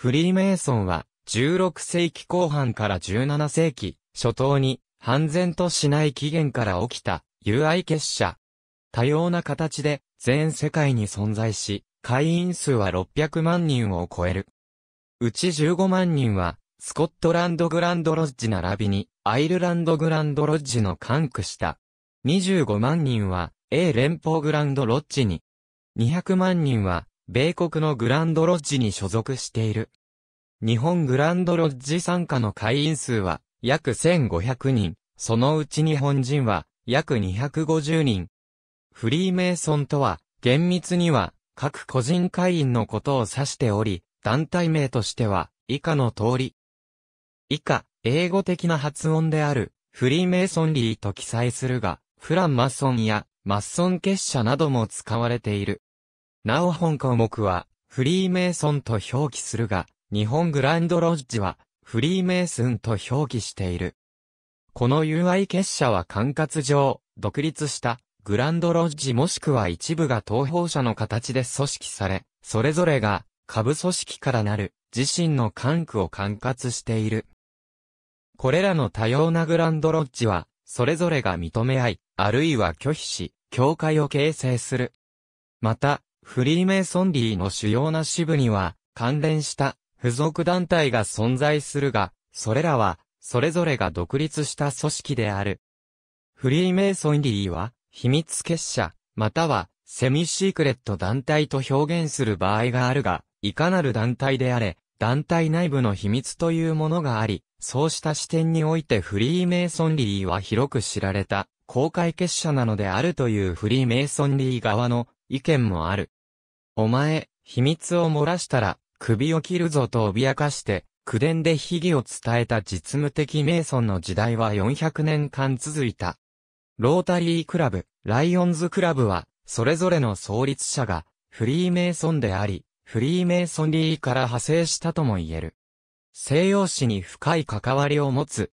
フリーメイソンは、16世紀後半から17世紀、初頭に、半然としない起源から起きた、友愛結社。多様な形で、全世界に存在し、会員数は600万人を超える。うち15万人は、スコットランドグランドロッジ並びに、アイルランドグランドロッジの管区した。25万人は、A 連邦グランドロッジに。200万人は、米国のグランドロッジに所属している。日本グランドロッジ参加の会員数は約1500人、そのうち日本人は約250人。フリーメイソンとは、厳密には各個人会員のことを指しており、団体名としては以下の通り。以下、英語的な発音である、フリーメイソンリーと記載するが、フランマソンやマッソン結社なども使われている。なお本項目は、フリーメイソンと表記するが、日本グランドロッジは、フリーメイスンと表記している。この友愛結社は管轄上、独立した、グランドロッジもしくは一部が東方社の形で組織され、それぞれが、下部組織からなる、自身の管区を管轄している。これらの多様なグランドロッジは、それぞれが認め合い、あるいは拒否し、教会を形成する。また、フリーメイソンリーの主要な支部には、関連した付属団体が存在するが、それらは、それぞれが独立した組織である。フリーメイソンリーは、秘密結社、または、セミシークレット団体と表現する場合があるが、いかなる団体であれ、団体内部の秘密というものがあり、そうした視点においてフリーメイソンリーは広く知られた、公開結社なのであるというフリーメイソンリー側の意見もある。お前、秘密を漏らしたら、首を切るぞと脅かして、口伝で秘技を伝えた実務的メイソンの時代は400年間続いた。ロータリークラブ、ライオンズクラブは、それぞれの創立者が、フリーメイソンであり、フリーメイソンリーから派生したとも言える。西洋史に深い関わりを持つ。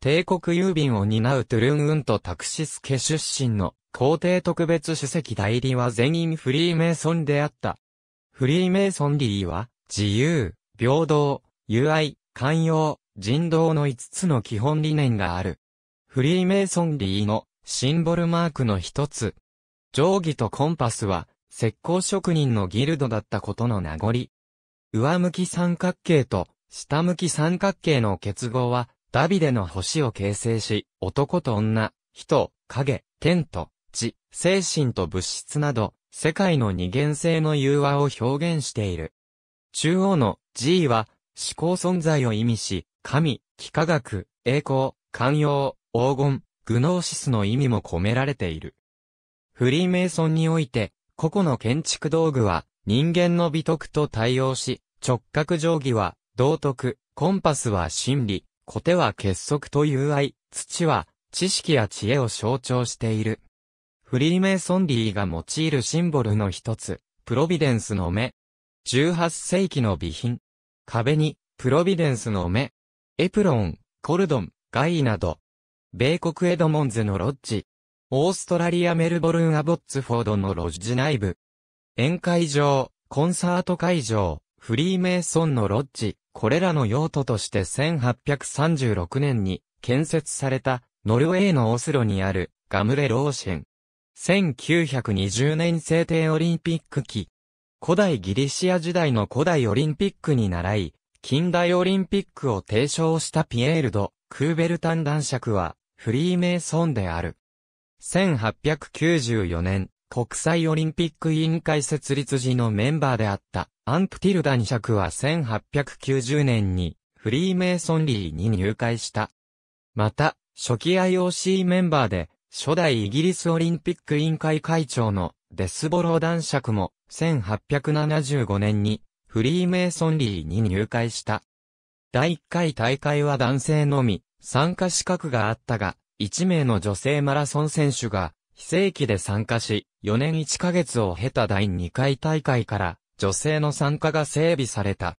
帝国郵便を担うトゥルンウンとタクシス家出身の皇帝特別主席代理は全員フリーメイソンであった。フリーメイソンリーは、自由、平等、友愛、寛容、人道の5つの基本理念がある。フリーメイソンリーのシンボルマークの一つ。定規とコンパスは、石膏職人のギルドだったことの名残。上向き三角形と下向き三角形の結合は、ダビデの星を形成し、男と女、人、影、天と知、精神と物質など、世界の二元性の融和を表現している。中央の G は、思考存在を意味し、神、幾何学、栄光、寛容、黄金、グノーシスの意味も込められている。フリーメイソンにおいて、個々の建築道具は、人間の美徳と対応し、直角定規は、道徳、コンパスは真理、コテは結束と友愛、土は、知識や知恵を象徴している。フリーメイソンリーが用いるシンボルの一つ、プロビデンスの目。18世紀の備品。壁に、プロビデンスの目。エプロン、コルドン、ガイなど。米国エドモンズのロッジ。オーストラリアメルボルンアボッツフォードのロッジ内部。宴会場、コンサート会場、フリーメイソンのロッジ。これらの用途として1836年に建設されたノルウェーのオスロにあるガムレローシェン。1920年制定オリンピック期。古代ギリシア時代の古代オリンピックに習い、近代オリンピックを提唱したピエールド・クーベルタン男爵は、フリーメイソンである。1894年、国際オリンピック委員会設立時のメンバーであった、アンプティル男爵は1890年に、フリーメイソンリーに入会した。また、初期 IOC メンバーで、初代イギリスオリンピック委員会会長のデスボロー男爵も1875年にフリーメイソンリーに入会した。第1回大会は男性のみ参加資格があったが、1名の女性マラソン選手が非正規で参加し、4年1ヶ月を経た第2回大会から女性の参加が整備された。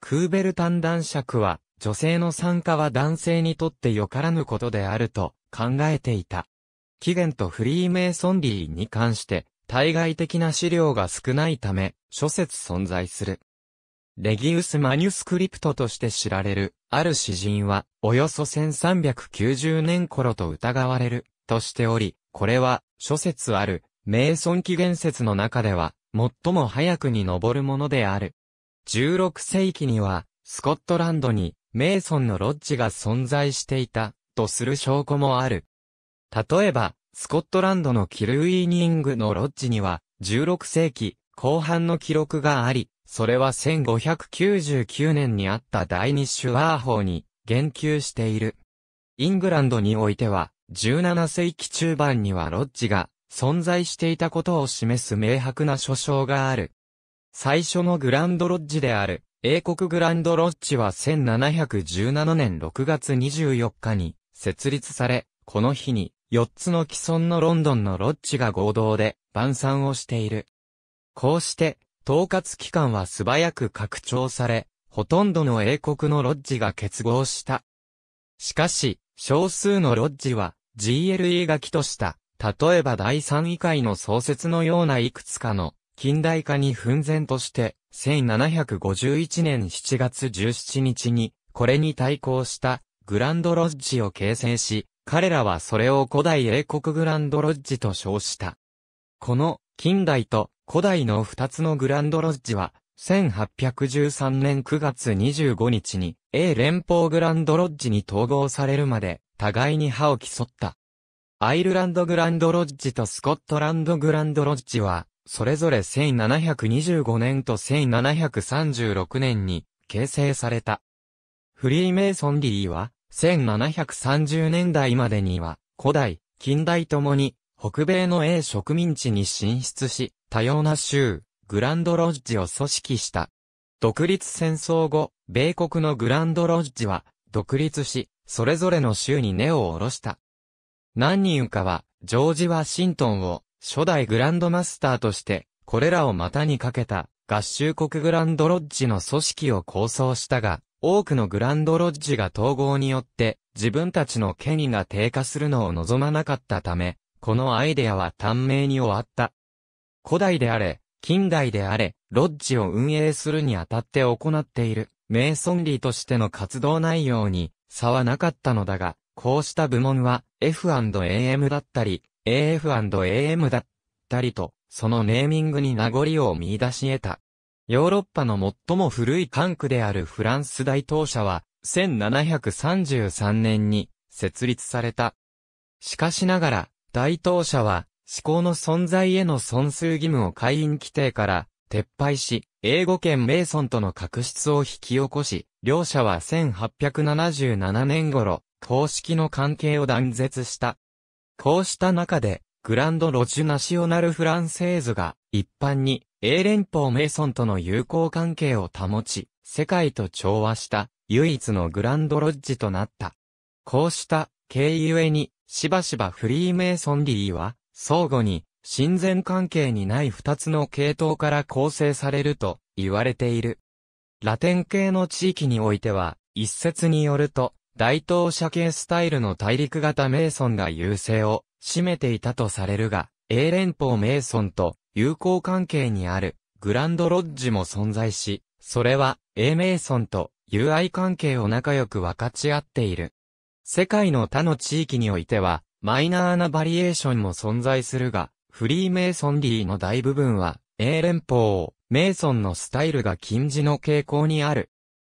クーベルタン男爵は女性の参加は男性にとって良からぬことであると考えていた。起源とフリーメイソンリーに関して、対外的な資料が少ないため、諸説存在する。レギウス・マニュスクリプトとして知られる、ある詩人は、およそ1390年頃と疑われる、としており、これは、諸説ある、メソン起源説の中では、最も早くに上るものである。16世紀には、スコットランドに、メイソンのロッジが存在していた、とする証拠もある。例えば、スコットランドのキルイーニングのロッジには、16世紀後半の記録があり、それは1599年にあった第二種ワー法に言及している。イングランドにおいては、17世紀中盤にはロッジが存在していたことを示す明白な書章がある。最初のグランドロッジである、英国グランドロッジは1717年6月24日に設立され、この日に4つの既存のロンドンのロッジが合同で晩餐をしている。こうして、統括機関は素早く拡張され、ほとんどの英国のロッジが結合した。しかし、少数のロッジは GLE が起とした、例えば第3位会の創設のようないくつかの近代化に奮然として、1751年7月17日に、これに対抗したグランドロッジを形成し、彼らはそれを古代英国グランドロッジと称した。この近代と古代の二つのグランドロッジは、1813年9月25日に、英連邦グランドロッジに統合されるまで、互いに歯を競った。アイルランドグランドロッジとスコットランドグランドロッジは、それぞれ1725年と1736年に形成された。フリーメイソンリーは、1730年代までには、古代、近代ともに、北米の英植民地に進出し、多様な州、グランドロッジを組織した。独立戦争後、米国のグランドロッジは、独立し、それぞれの州に根を下ろした。何人かは、ジョージ・ワシントンを、初代グランドマスターとして、これらを股にかけた、合衆国グランドロッジの組織を構想したが、多くのグランドロッジが統合によって自分たちの権威が低下するのを望まなかったため、このアイデアは短命に終わった。古代であれ、近代であれ、ロッジを運営するにあたって行っている、メソンリーとしての活動内容に差はなかったのだが、こうした部門は F&AM だったり、AF&AM だったりと、そのネーミングに名残を見出し得た。ヨーロッパの最も古い管区であるフランス大東社は、1733年に設立された。しかしながら、大東社は、思考の存在への損数義務を会員規定から撤廃し、英語圏メイソンとの確執を引き起こし、両者は1877年頃、公式の関係を断絶した。こうした中で、グランドロジュナシオナルフランセーズが一般に英連邦メイソンとの友好関係を保ち、世界と調和した唯一のグランドロッジとなった。こうした経由えに、しばしばフリーメイソンリーは、相互に親善関係にない二つの系統から構成されると言われている。ラテン系の地域においては、一説によると、大東社系スタイルの大陸型メイソンが優勢を占めていたとされるが、英連邦メイソンと友好関係にあるグランドロッジも存在し、それは英ソ村と友愛関係を仲良く分かち合っている。世界の他の地域においては、マイナーなバリエーションも存在するが、フリーメイソンリーの大部分は、英連邦、メイソンのスタイルが禁じの傾向にある。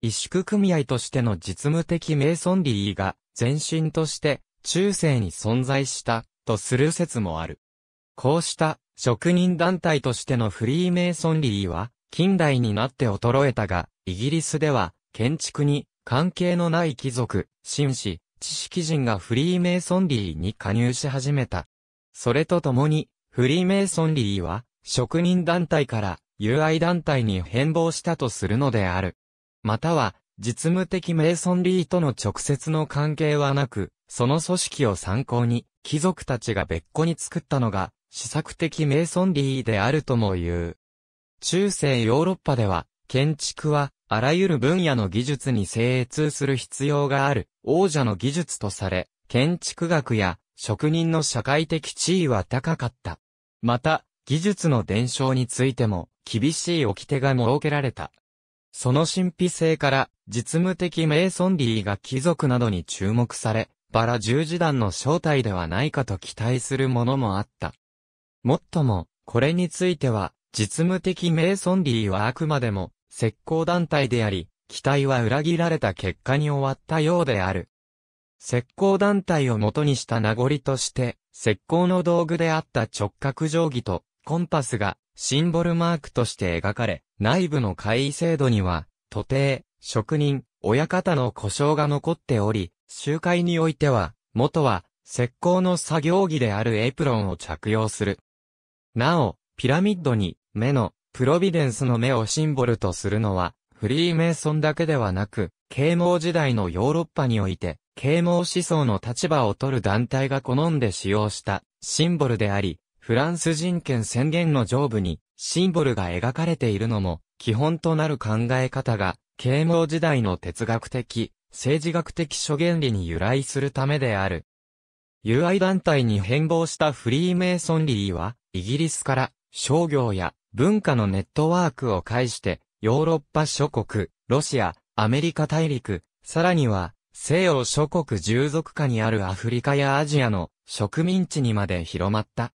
萎縮組合としての実務的メイソンリーが、前身として、中世に存在した、とする説もある。こうした、職人団体としてのフリーメイソンリーは、近代になって衰えたが、イギリスでは、建築に関係のない貴族、紳士、知識人がフリーメイソンリーに加入し始めた。それとともに、フリーメイソンリーは、職人団体から、友愛団体に変貌したとするのである。または、実務的メイソンリーとの直接の関係はなく、その組織を参考に、貴族たちが別個に作ったのが、試作的メイソンリーであるとも言う。中世ヨーロッパでは、建築は、あらゆる分野の技術に精通する必要がある、王者の技術とされ、建築学や職人の社会的地位は高かった。また、技術の伝承についても、厳しい掟が設けられた。その神秘性から、実務的メイソンリーが貴族などに注目され、バラ十字団の正体ではないかと期待するものもあった。もっとも、これについては、実務的メイソンリーはあくまでも、石膏団体であり、期待は裏切られた結果に終わったようである。石膏団体を元にした名残として、石膏の道具であった直角定規とコンパスがシンボルマークとして描かれ、内部の会議制度には、徒弟、職人、親方の故障が残っており、集会においては、元は、石膏の作業着であるエプロンを着用する。なお、ピラミッドに、目の、プロビデンスの目をシンボルとするのは、フリーメイソンだけではなく、啓蒙時代のヨーロッパにおいて、啓蒙思想の立場を取る団体が好んで使用したシンボルであり、フランス人権宣言の上部にシンボルが描かれているのも基本となる考え方が、啓蒙時代の哲学的、政治学的諸原理に由来するためである。友愛団体に変貌したフリーメイソンリーは、イギリスから商業や文化のネットワークを介して、ヨーロッパ諸国、ロシア、アメリカ大陸、さらには、西洋諸国従属下にあるアフリカやアジアの植民地にまで広まった。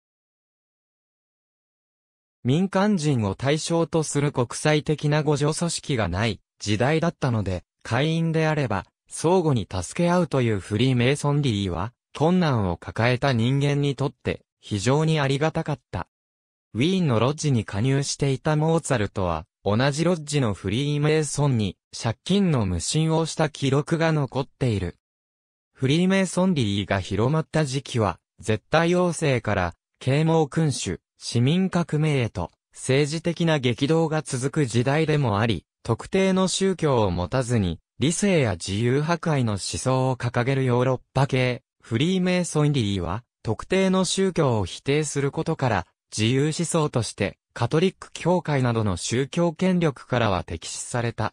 民間人を対象とする国際的な互助組織がない時代だったので、会員であれば、相互に助け合うというフリーメイソンリーは、困難を抱えた人間にとって、非常にありがたかった。ウィーンのロッジに加入していたモーツァルトは、同じロッジのフリーメイソンに借金の無心をした記録が残っている。フリーメイソンリーが広まった時期は、絶対王政から啓蒙君主、市民革命へと政治的な激動が続く時代でもあり、特定の宗教を持たずに理性や自由破壊の思想を掲げるヨーロッパ系フリーメイソンリーは特定の宗教を否定することから、自由思想として、カトリック教会などの宗教権力からは敵視された。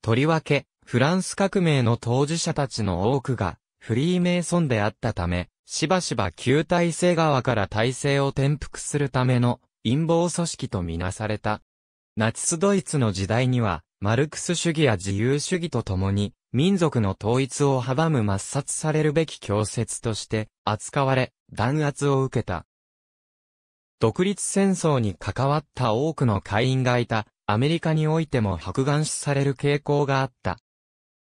とりわけ、フランス革命の当事者たちの多くが、フリーメイソンであったため、しばしば旧体制側から体制を転覆するための陰謀組織とみなされた。ナチスドイツの時代には、マルクス主義や自由主義とともに、民族の統一を阻む抹殺されるべき教説として扱われ、弾圧を受けた。独立戦争に関わった多くの会員がいた、アメリカにおいても迫眼視される傾向があった。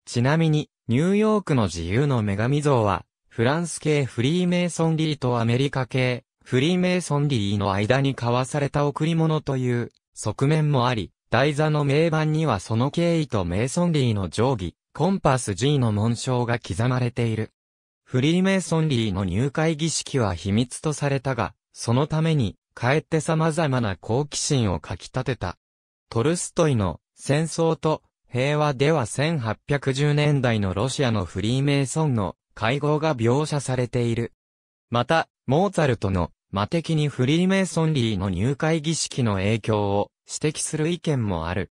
ちなみに、ニューヨークの自由の女神像は、フランス系フリーメイソンリーとアメリカ系フリーメイソンリーの間に交わされた贈り物という側面もあり、台座の名板にはその経緯とメイソンリーの定規、コンパス G の紋章が刻まれている。フリーメイソンリーの入会儀式は秘密とされたが、そのために、かえって様々な好奇心をかき立てた。トルストイの戦争と平和では1810年代のロシアのフリーメイソンの会合が描写されている。また、モーツァルトの魔的にフリーメイソンリーの入会儀式の影響を指摘する意見もある。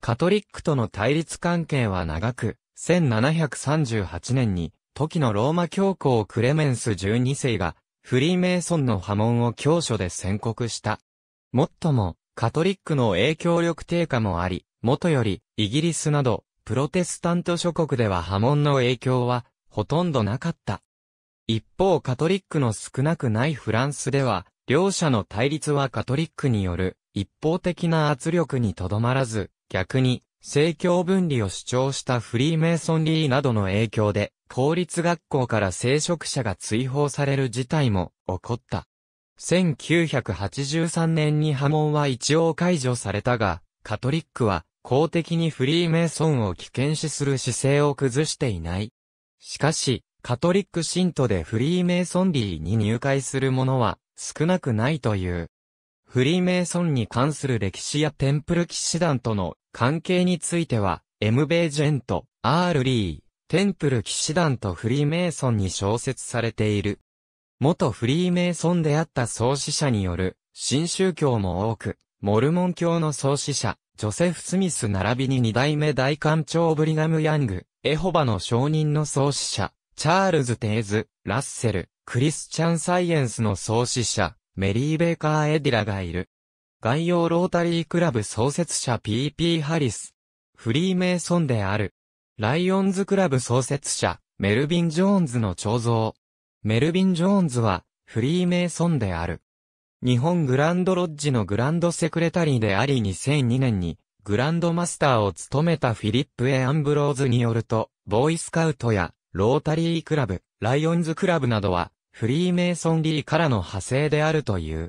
カトリックとの対立関係は長く、1738年に、時のローマ教皇クレメンス12世が、フリーメイソンの波紋を教書で宣告した。もっとも、カトリックの影響力低下もあり、元より、イギリスなど、プロテスタント諸国では波紋の影響は、ほとんどなかった。一方カトリックの少なくないフランスでは、両者の対立はカトリックによる一方的な圧力にとどまらず、逆に、政教分離を主張したフリーメイソンリーなどの影響で、公立学校から聖職者が追放される事態も起こった。1983年に波紋は一応解除されたが、カトリックは公的にフリーメイソンを危険視する姿勢を崩していない。しかし、カトリック信徒でフリーメイソンリーに入会する者は少なくないという。フリーメイソンに関する歴史やテンプル騎士団との関係については、エムベージェント、アールリー、テンプル騎士団とフリーメイソンに小説されている。元フリーメイソンであった創始者による新宗教も多く、モルモン教の創始者、ジョセフ・スミス並びに二代目大官長ブリガム・ヤング、エホバの証人の創始者、チャールズ・テイズ、ラッセル、クリスチャン・サイエンスの創始者、メリー・ベーカー・エディラがいる。外洋ロータリークラブ創設者 P.P. ハリス。フリーメイソンである。ライオンズクラブ創設者、メルビン・ジョーンズの彫像。メルビン・ジョーンズは、フリーメイソンである。日本グランドロッジのグランドセクレタリーであり2002年に、グランドマスターを務めたフィリップ・エ・アンブローズによると、ボーイスカウトやロータリークラブ、ライオンズクラブなどは、フリーメイソンリーからの派生であるという。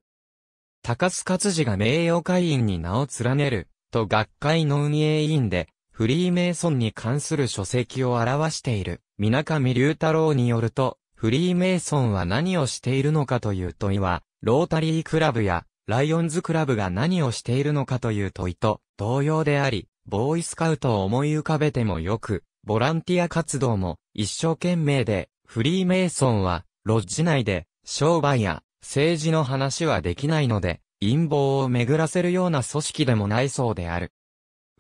高須勝治が名誉会員に名を連ねる、と学会の運営委員で、フリーメイソンに関する書籍を表している、水上龍太郎によると、フリーメイソンは何をしているのかという問いは、ロータリークラブや、ライオンズクラブが何をしているのかという問いと、同様であり、ボーイスカウトを思い浮かべてもよく、ボランティア活動も一生懸命で、フリーメイソンは、ロッジ内で、商売や政治の話はできないので、陰謀を巡らせるような組織でもないそうである。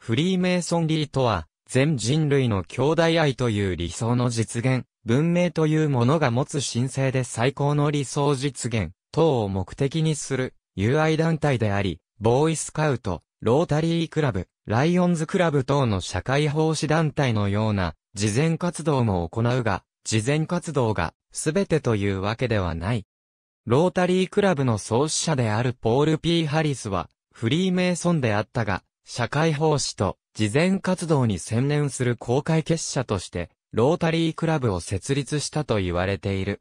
フリーメイソンリーとは、全人類の兄弟愛という理想の実現、文明というものが持つ神聖で最高の理想実現、等を目的にする、友愛団体であり、ボーイスカウト、ロータリークラブ、ライオンズクラブ等の社会奉仕団体のような、事前活動も行うが、事前活動が、すべてというわけではない。ロータリークラブの創始者であるポール・ P・ ハリスは、フリーメイソンであったが、社会奉仕と事前活動に専念する公開結社として、ロータリークラブを設立したと言われている。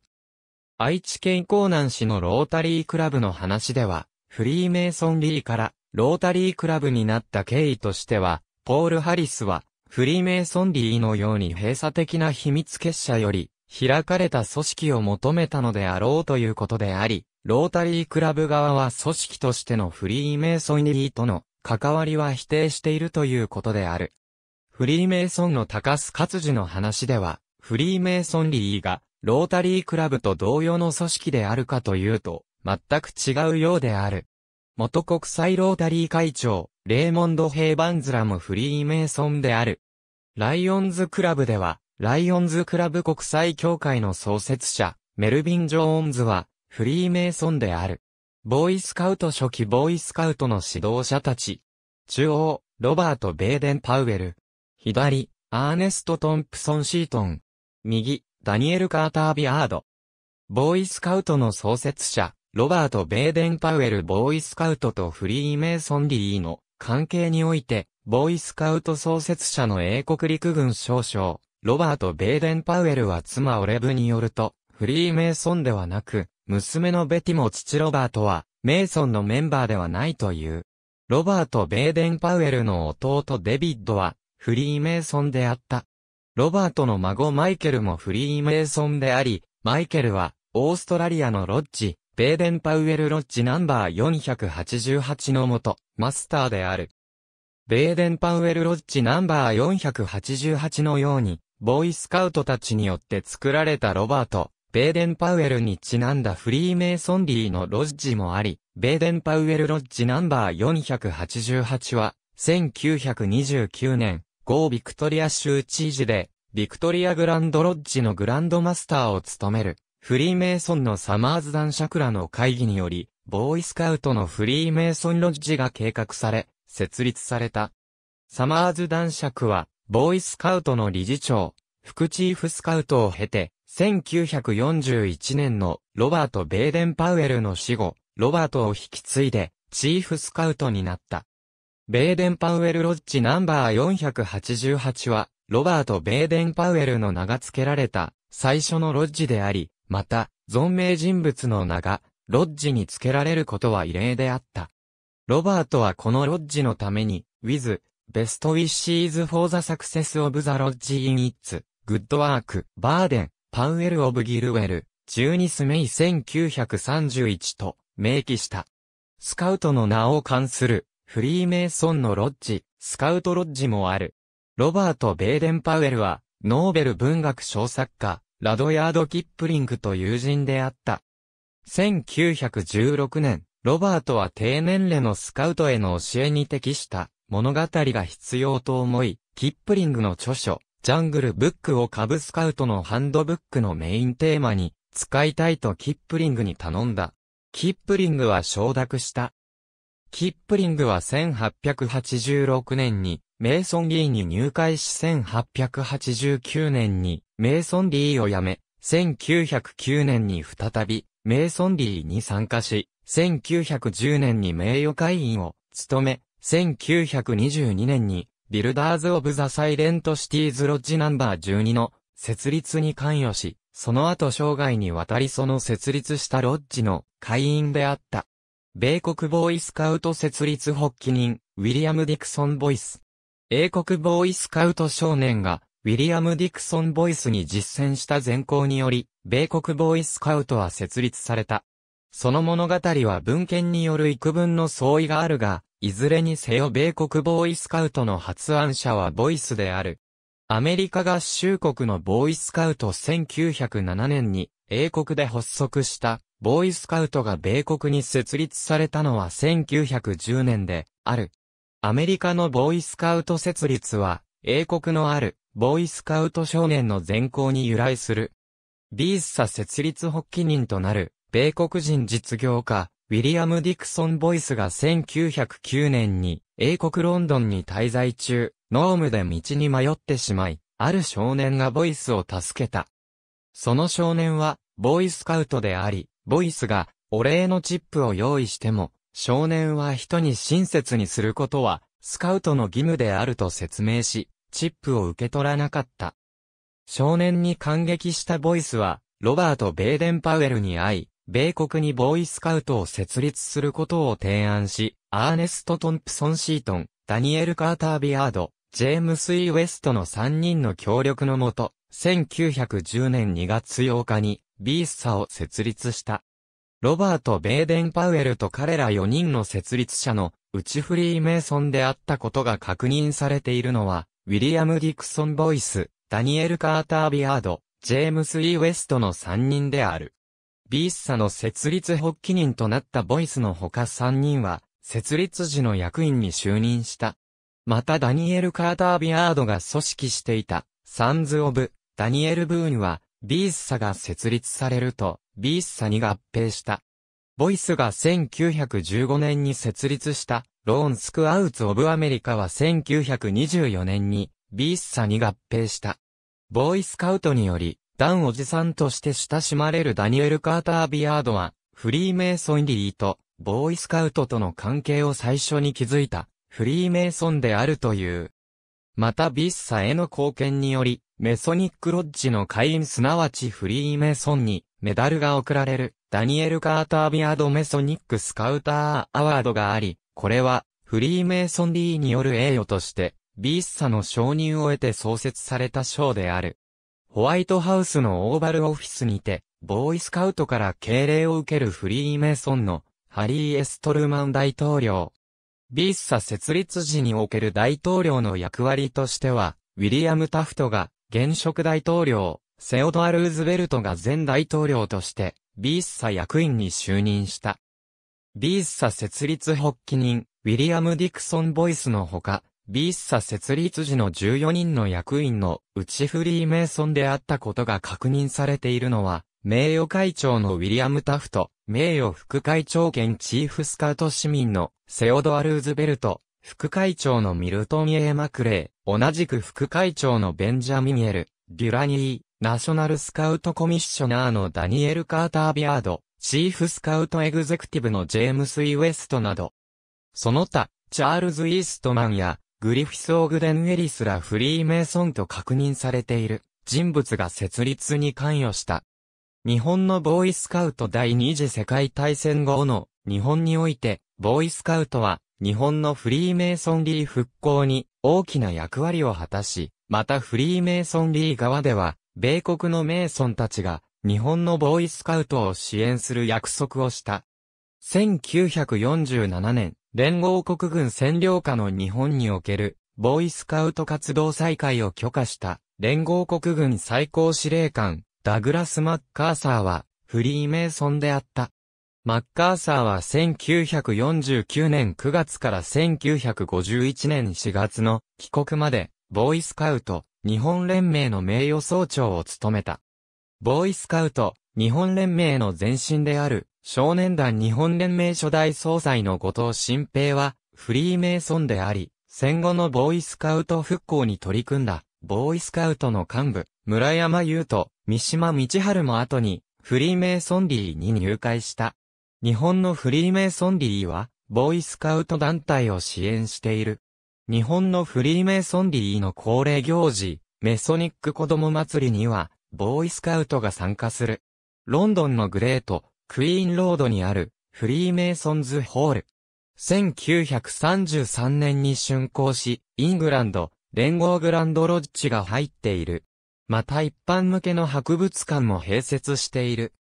愛知県江南市のロータリークラブの話では、フリーメイソンリーからロータリークラブになった経緯としては、ポール・ハリスは、フリーメイソンリーのように閉鎖的な秘密結社より、開かれた組織を求めたのであろうということであり、ロータリークラブ側は組織としてのフリーメイソンリーとの関わりは否定しているということである。フリーメイソンの高須勝治の話では、フリーメイソンリーがロータリークラブと同様の組織であるかというと、全く違うようである。元国際ロータリー会長、レーモンド・ヘイバンズラもフリーメイソンである。ライオンズクラブでは、ライオンズクラブ国際協会の創設者、メルビン・ジョーンズは、フリーメイソンである。ボーイスカウト初期ボーイスカウトの指導者たち。中央、ロバート・ベーデン・パウエル。左、アーネスト・トンプソン・シートン。右、ダニエル・カーター・ビアード。ボーイスカウトの創設者、ロバート・ベーデン・パウエル・ボーイスカウトとフリーメイソン・リーの関係において、ボーイスカウト創設者の英国陸軍少将、ロバート・ベーデン・パウエルは妻オレブによると、フリーメイソンではなく、娘のベティも父ロバートは、メイソンのメンバーではないという。ロバート・ベーデン・パウエルの弟デビッドは、フリーメイソンであった。ロバートの孫マイケルもフリーメイソンであり、マイケルは、オーストラリアのロッジ、ベーデンパウエルロッジナンバー488のもと、マスターである。ベーデンパウエルロッジナンバー488のように、ボーイスカウトたちによって作られたロバート、ベーデンパウエルにちなんだフリーメイソンリーのロッジもあり、ベーデンパウエルロッジナンバー488は、1929年、ゴー・ビクトリア州知事で、ビクトリアグランドロッジのグランドマスターを務める。フリーメイソンのサマーズダンシャクラの会議により、ボーイスカウトのフリーメイソンロッジが計画され、設立された。サマーズ男爵は、ボーイスカウトの理事長、副チーフスカウトを経て、1941年のロバート・ベーデン・パウエルの死後、ロバートを引き継いで、チーフスカウトになった。ベーデン・パウエル・ロッジナンバー488は、ロバート・ベーデン・パウエルの名が付けられた、最初のロッジであり、また、存命人物の名が、ロッジに付けられることは異例であった。ロバートはこのロッジのために、with, best wishes for the success of the lodge in its, good work, バーデン、パウエル・オブ・ギルウェル、12スメイ1931と、明記した。スカウトの名を冠する、フリーメイソンのロッジ、スカウトロッジもある。ロバート・ベーデン・パウエルは、ノーベル文学小作家、ラドヤード・キップリングと友人であった。1916年、ロバートは低年齢のスカウトへの教えに適した物語が必要と思い、キップリングの著書、ジャングルブックをカブスカウトのハンドブックのメインテーマに使いたいとキップリングに頼んだ。キップリングは承諾した。キップリングは1886年にメイソンリーに入会し1889年にメイソンリーを辞め、1909年に再びメイソンリーに参加し、1910年に名誉会員を務め、1922年にビルダーズ・オブ・ザ・サイレント・シティーズ・ロッジナンバー12の設立に関与し、その後生涯にわたりその設立したロッジの会員であった。米国ボーイスカウト設立発起人、ウィリアム・ディクソン・ボイス。英国ボーイスカウト少年が、ウィリアム・ディクソン・ボイスに実践した善行により、米国ボーイスカウトは設立された。その物語は文献による幾分の相違があるが、いずれにせよ米国ボーイスカウトの発案者はボイスである。アメリカ合衆国のボーイスカウト1907年に、英国で発足した、ボーイスカウトが米国に設立されたのは1910年で、ある。アメリカのボーイスカウト設立は、英国のある、ボーイスカウト少年の善行に由来する。ビースサ設立発起人となる、米国人実業家、ウィリアム・ディクソン・ボイスが1909年に、英国ロンドンに滞在中、ノームで道に迷ってしまい、ある少年がボイスを助けた。その少年は、ボーイスカウトであり、ボイスが、お礼のチップを用意しても、少年は人に親切にすることは、スカウトの義務であると説明し、チップを受け取らなかった。少年に感激したボイスは、ロバート・ベーデン・パウエルに会い、米国にボーイスカウトを設立することを提案し、アーネスト・トンプソン・シートン、ダニエル・カーター・ビアード、ジェームス・イ・ウェストの3人の協力のもと、1910年2月8日に、ビースサを設立した。ロバート・ベーデン・パウエルと彼ら4人の設立者のうちフリーメイソンであったことが確認されているのは、ウィリアム・ディクソン・ボイス、ダニエル・カーター・ビアード、ジェームス・イー・ウェストの3人である。ビースサの設立発起人となったボイスの他3人は、設立時の役員に就任した。またダニエル・カーター・ビアードが組織していた、サンズ・オブ・ダニエル・ブーンは、ビースサが設立されると、ビーッサに合併した。ボイスが1915年に設立したローンスクアウツ・オブ・アメリカは1924年にビーッサに合併した。ボーイスカウトにより、ダンおじさんとして親しまれるダニエル・カーター・ビアードは、フリーメイソンリーとボーイスカウトとの関係を最初に築いたフリーメイソンであるという。またビッサへの貢献により、メソニックロッジの会員すなわちフリーメソンにメダルが贈られるダニエル・カーター・ビアード・メソニック・スカウター・アワードがあり、これはフリーメイソン D による栄誉としてビーッサの承認を得て創設された賞である。ホワイトハウスのオーバルオフィスにて、ボーイスカウトから敬礼を受けるフリーメイソンのハリー・エストルマン大統領。ビーッサ設立時における大統領の役割としては、ウィリアム・タフトが現職大統領、セオドア・ルーズベルトが前大統領として、ビースサ役員に就任した。ビースサ設立発起人、ウィリアム・ディクソン・ボイスのほか、ビースサ設立時の14人の役員のうちフリーメイソンであったことが確認されているのは、名誉会長のウィリアム・タフト、名誉副会長兼チーフスカート市民のセオドア・ルーズベルト、副会長のミルトン・エー・マクレー、同じく副会長のベンジャミニエル、デュラニー、ナショナルスカウトコミッショナーのダニエル・カーター・ビアード、チーフスカウトエグゼクティブのジェームス・イウェストなど、その他、チャールズ・イーストマンや、グリフィス・オグデン・エリスらフリーメイソンと確認されている人物が設立に関与した。日本のボーイスカウト第二次世界大戦後の日本において、ボーイスカウトは日本のフリーメイソンリー復興に大きな役割を果たし、またフリーメイソンリー側では、米国のメイソンたちが日本のボーイスカウトを支援する約束をした。1947年、連合国軍占領下の日本におけるボーイスカウト活動再開を許可した連合国軍最高司令官ダグラス・マッカーサーはフリーメイソンであった。マッカーサーは1949年9月から1951年4月の帰国まで、ボーイスカウト、日本連盟の名誉総長を務めた。ボーイスカウト、日本連盟の前身である、少年団日本連盟初代総裁の後藤新平は、フリーメイソンであり、戦後のボーイスカウト復興に取り組んだ、ボーイスカウトの幹部、村山優と、三島道春も後に、フリーメイソンリーに入会した。日本のフリーメイソンリリーは、ボーイスカウト団体を支援している。日本のフリーメイソンリリーの恒例行事、メソニック子供祭りには、ボーイスカウトが参加する。ロンドンのグレート、クイーンロードにある、フリーメイソンズホール。1933年に竣工し、イングランド、連合グランドロッジが入っている。また一般向けの博物館も併設している。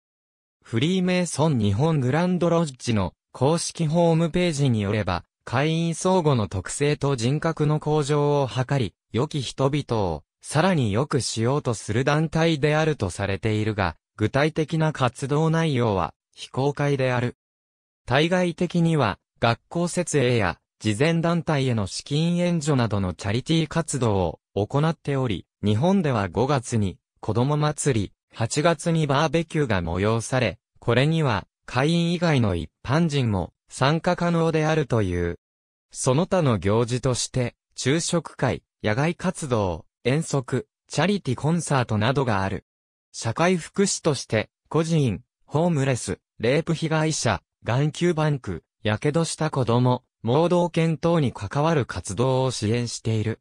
フリーメイソン日本グランドロッジの公式ホームページによれば、会員相互の特性と人格の向上を図り、良き人々をさらに良くしようとする団体であるとされているが、具体的な活動内容は非公開である。対外的には、学校設営や、慈善団体への資金援助などのチャリティー活動を行っており、日本では5月に、子供祭り、8月にバーベキューが催され、これには会員以外の一般人も参加可能であるという。その他の行事として、昼食会、野外活動、遠足、チャリティコンサートなどがある。社会福祉として、個人、ホームレス、レイプ被害者、眼球バンク、火傷した子供、盲導犬等に関わる活動を支援している。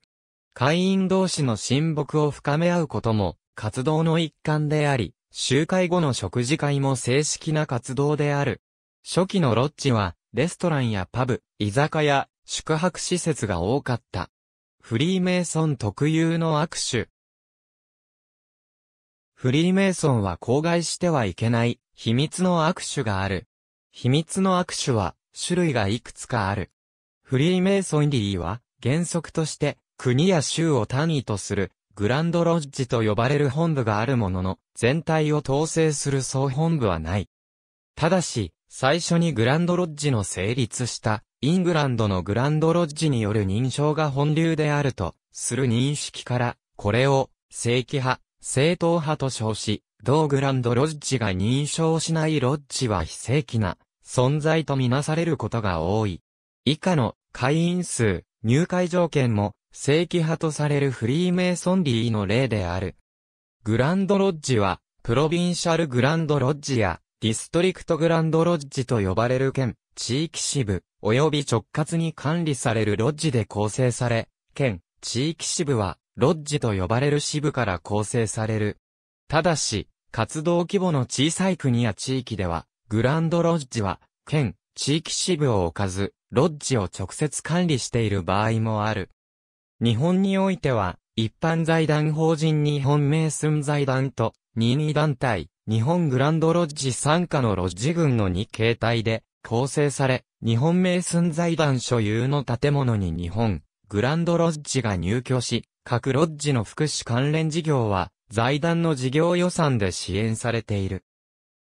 会員同士の親睦を深め合うことも活動の一環であり、集会後の食事会も正式な活動である。初期のロッジは、レストランやパブ、居酒屋、宿泊施設が多かった。フリーメイソン特有の握手。フリーメイソンは公害してはいけない秘密の握手がある。秘密の握手は種類がいくつかある。フリーメイソンリーは原則として国や州を単位とするグランドロッジと呼ばれる本部があるものの、全体を統制する総本部はない。ただし、最初にグランドロッジの成立した、イングランドのグランドロッジによる認証が本流であると、する認識から、これを、正規派、正統派と称し、同グランドロッジが認証しないロッジは非正規な、存在とみなされることが多い。以下の、会員数、入会条件も、正規派とされるフリーメイソンリーの例である。グランドロッジは、プロビンシャルグランドロッジや、ディストリクトグランドロッジと呼ばれる県、地域支部、及び直轄に管理されるロッジで構成され、県、地域支部は、ロッジと呼ばれる支部から構成される。ただし、活動規模の小さい国や地域では、グランドロッジは、県、地域支部を置かず、ロッジを直接管理している場合もある。日本においては、一般財団法人日本名寸財団と、任意団体、日本グランドロッジ傘下のロッジ群の2形態で構成され、日本名寸財団所有の建物に日本グランドロッジが入居し、各ロッジの福祉関連事業は財団の事業予算で支援されている。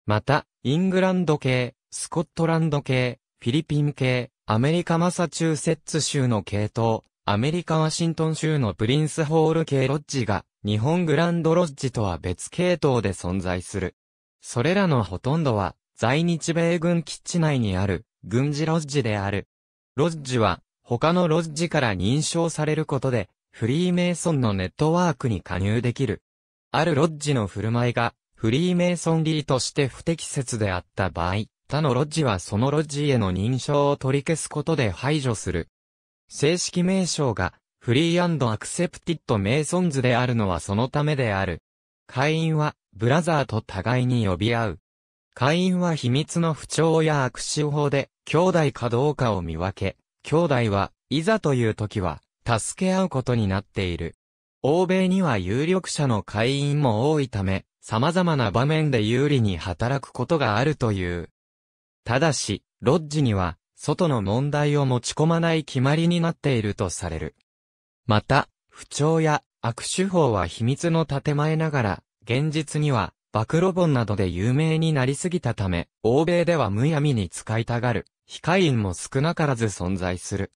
また、イングランド系、スコットランド系、フィリピン系、アメリカマサチューセッツ州の系統、アメリカワシントン州のプリンスホール系ロッジが、日本グランドロッジとは別系統で存在する。それらのほとんどは、在日米軍基地内にある、軍事ロッジである。ロッジは、他のロッジから認証されることで、フリーメイソンのネットワークに加入できる。あるロッジの振る舞いが、フリーメイソンリーとして不適切であった場合、他のロッジはそのロッジへの認証を取り消すことで排除する。正式名称が、フリーアクセプティッド・メイソンズであるのはそのためである。会員は、ブラザーと互いに呼び合う。会員は秘密の不調や悪手法で、兄弟かどうかを見分け、兄弟は、いざという時は、助け合うことになっている。欧米には有力者の会員も多いため、様々な場面で有利に働くことがあるという。ただし、ロッジには、外の問題を持ち込まない決まりになっているとされる。また、不調や悪手法は秘密の建前ながら、現実には、暴露本などで有名になりすぎたため、欧米ではむやみに使いたがる、非会員も少なからず存在する。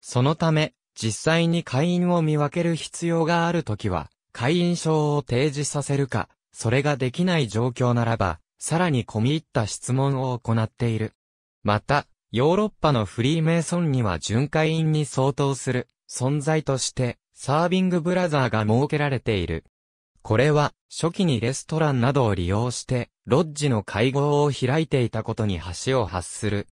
そのため、実際に会員を見分ける必要があるときは、会員証を提示させるか、それができない状況ならば、さらに込み入った質問を行っている。また、ヨーロッパのフリーメイソンには巡回員に相当する存在として、サービングブラザーが設けられている。これは、初期にレストランなどを利用して、ロッジの会合を開いていたことに橋を発する。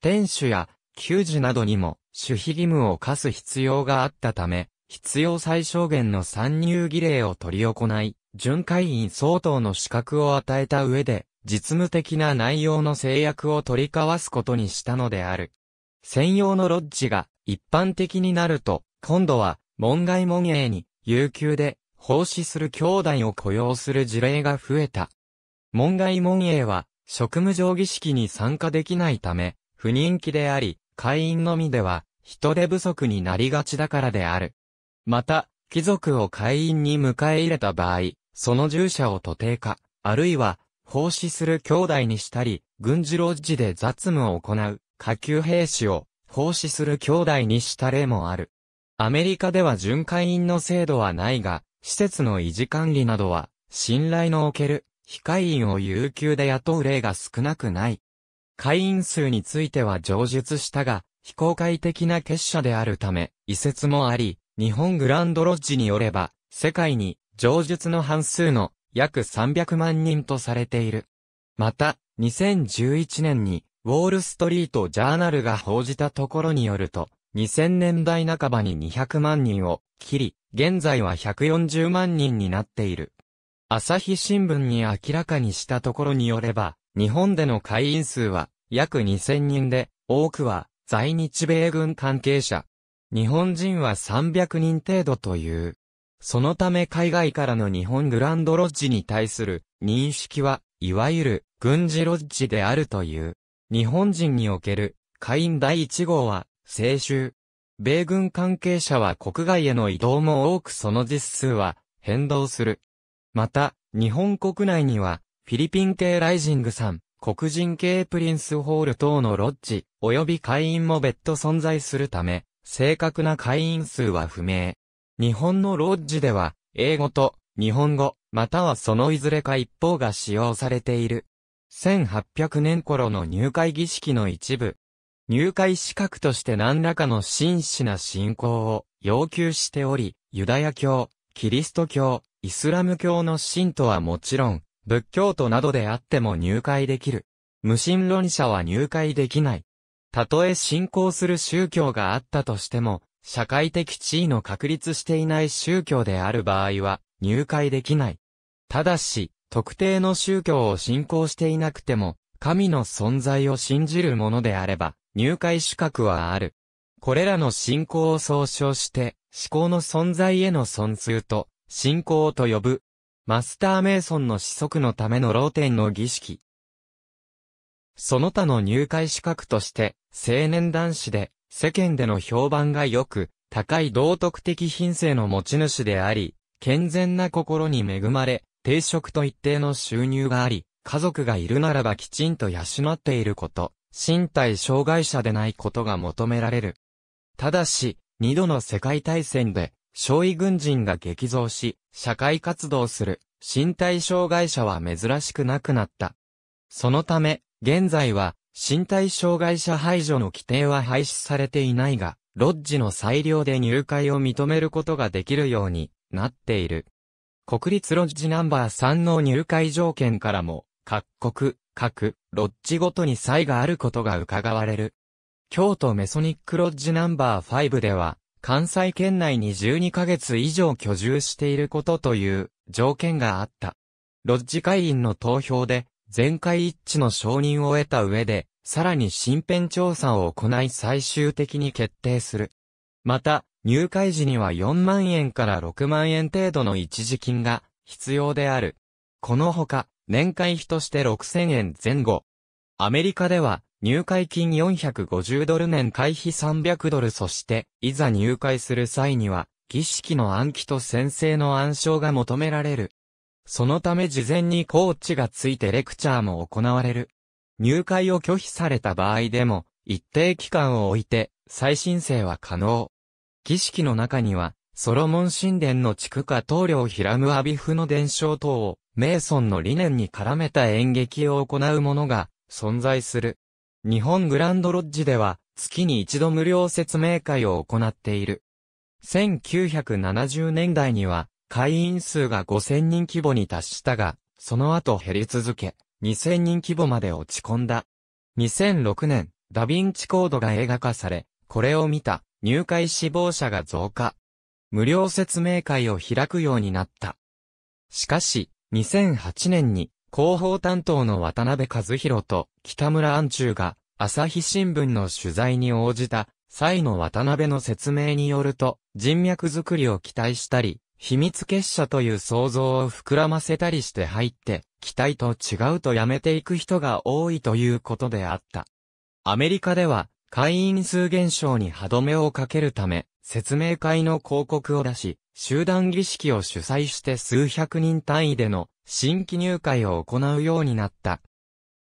店主や、給仕などにも、守秘義務を課す必要があったため、必要最小限の参入儀礼を取り行い、巡回員相当の資格を与えた上で、実務的な内容の制約を取り交わすことにしたのである。専用のロッジが一般的になると、今度は門外門営に有給で奉仕する兄弟を雇用する事例が増えた。門外門営は職務上儀式に参加できないため、不人気であり、会員のみでは人手不足になりがちだからである。また、貴族を会員に迎え入れた場合、その従者を徒弟化、あるいは奉仕する兄弟にしたり、軍事ロッジで雑務を行う、下級兵士を奉仕する兄弟にした例もある。アメリカでは巡回員の制度はないが、施設の維持管理などは、信頼のおける、非会員を有給で雇う例が少なくない。会員数については上述したが、非公開的な結社であるため、移設もあり、日本グランドロッジによれば、世界に、上述の半数の約300万人とされている。また、2011年に、ウォールストリートジャーナルが報じたところによると、2000年代半ばに200万人を切り、現在は140万人になっている。朝日新聞に明らかにしたところによれば、日本での会員数は約2000人で、多くは在日米軍関係者。日本人は300人程度という。そのため海外からの日本グランドロッジに対する認識は、いわゆる軍事ロッジであるという。日本人における会員第1号は、青州。米軍関係者は国外への移動も多くその実数は変動する。また、日本国内には、フィリピン系ライジングさん、黒人系プリンスホール等のロッジ、及び会員も別途存在するため、正確な会員数は不明。日本のロッジでは、英語と日本語、またはそのいずれか一方が使用されている。1800年頃の入会儀式の一部。入会資格として何らかの真摯な信仰を要求しており、ユダヤ教、キリスト教、イスラム教の信徒はもちろん、仏教徒などであっても入会できる。無神論者は入会できない。たとえ信仰する宗教があったとしても、社会的地位の確立していない宗教である場合は入会できない。ただし、特定の宗教を信仰していなくても、神の存在を信じるものであれば、入会資格はある。これらの信仰を総称して、思考の存在への尊痛と、信仰と呼ぶ。マスターメイソンの子息のための老天の儀式。その他の入会資格として、青年男子で、世間での評判が良く、高い道徳的品性の持ち主であり、健全な心に恵まれ、定職と一定の収入があり、家族がいるならばきちんと養っていること、身体障害者でないことが求められる。ただし、二度の世界大戦で、少尉軍人が激増し、社会活動する、身体障害者は珍しくなくなった。そのため、現在は、身体障害者排除の規定は廃止されていないが、ロッジの裁量で入会を認めることができるようになっている。国立ロッジナンバー3の入会条件からも、各国、各、ロッジごとに差異があることが伺われる。京都メソニックロッジナンバー5では、関西圏内に12ヶ月以上居住していることという条件があった。ロッジ会員の投票で全会一致の承認を得た上で、さらに身辺調査を行い最終的に決定する。また、入会時には4万円から6万円程度の一時金が必要である。このほか、年会費として6000円前後。アメリカでは、入会金450ドル年会費300ドルそして、いざ入会する際には、儀式の暗記と先生の暗唱が求められる。そのため事前にコーチがついてレクチャーも行われる。入会を拒否された場合でも、一定期間を置いて、再申請は可能。儀式の中には、ソロモン神殿の地区下棟梁ラムアビフの伝承等を、メイソンの理念に絡めた演劇を行うものが存在する。日本グランドロッジでは、月に一度無料説明会を行っている。1970年代には、会員数が5000人規模に達したが、その後減り続け、2000人規模まで落ち込んだ。2006年、ダヴィンチコードが映画化され、これを見た入会志望者が増加。無料説明会を開くようになった。しかし、2008年に広報担当の渡辺和弘と北村安中が朝日新聞の取材に応じた際の渡辺の説明によると人脈づくりを期待したり、秘密結社という想像を膨らませたりして入って、期待と違うとやめていく人が多いということであった。アメリカでは、会員数減少に歯止めをかけるため、説明会の広告を出し、集団儀式を主催して数百人単位での新規入会を行うようになった。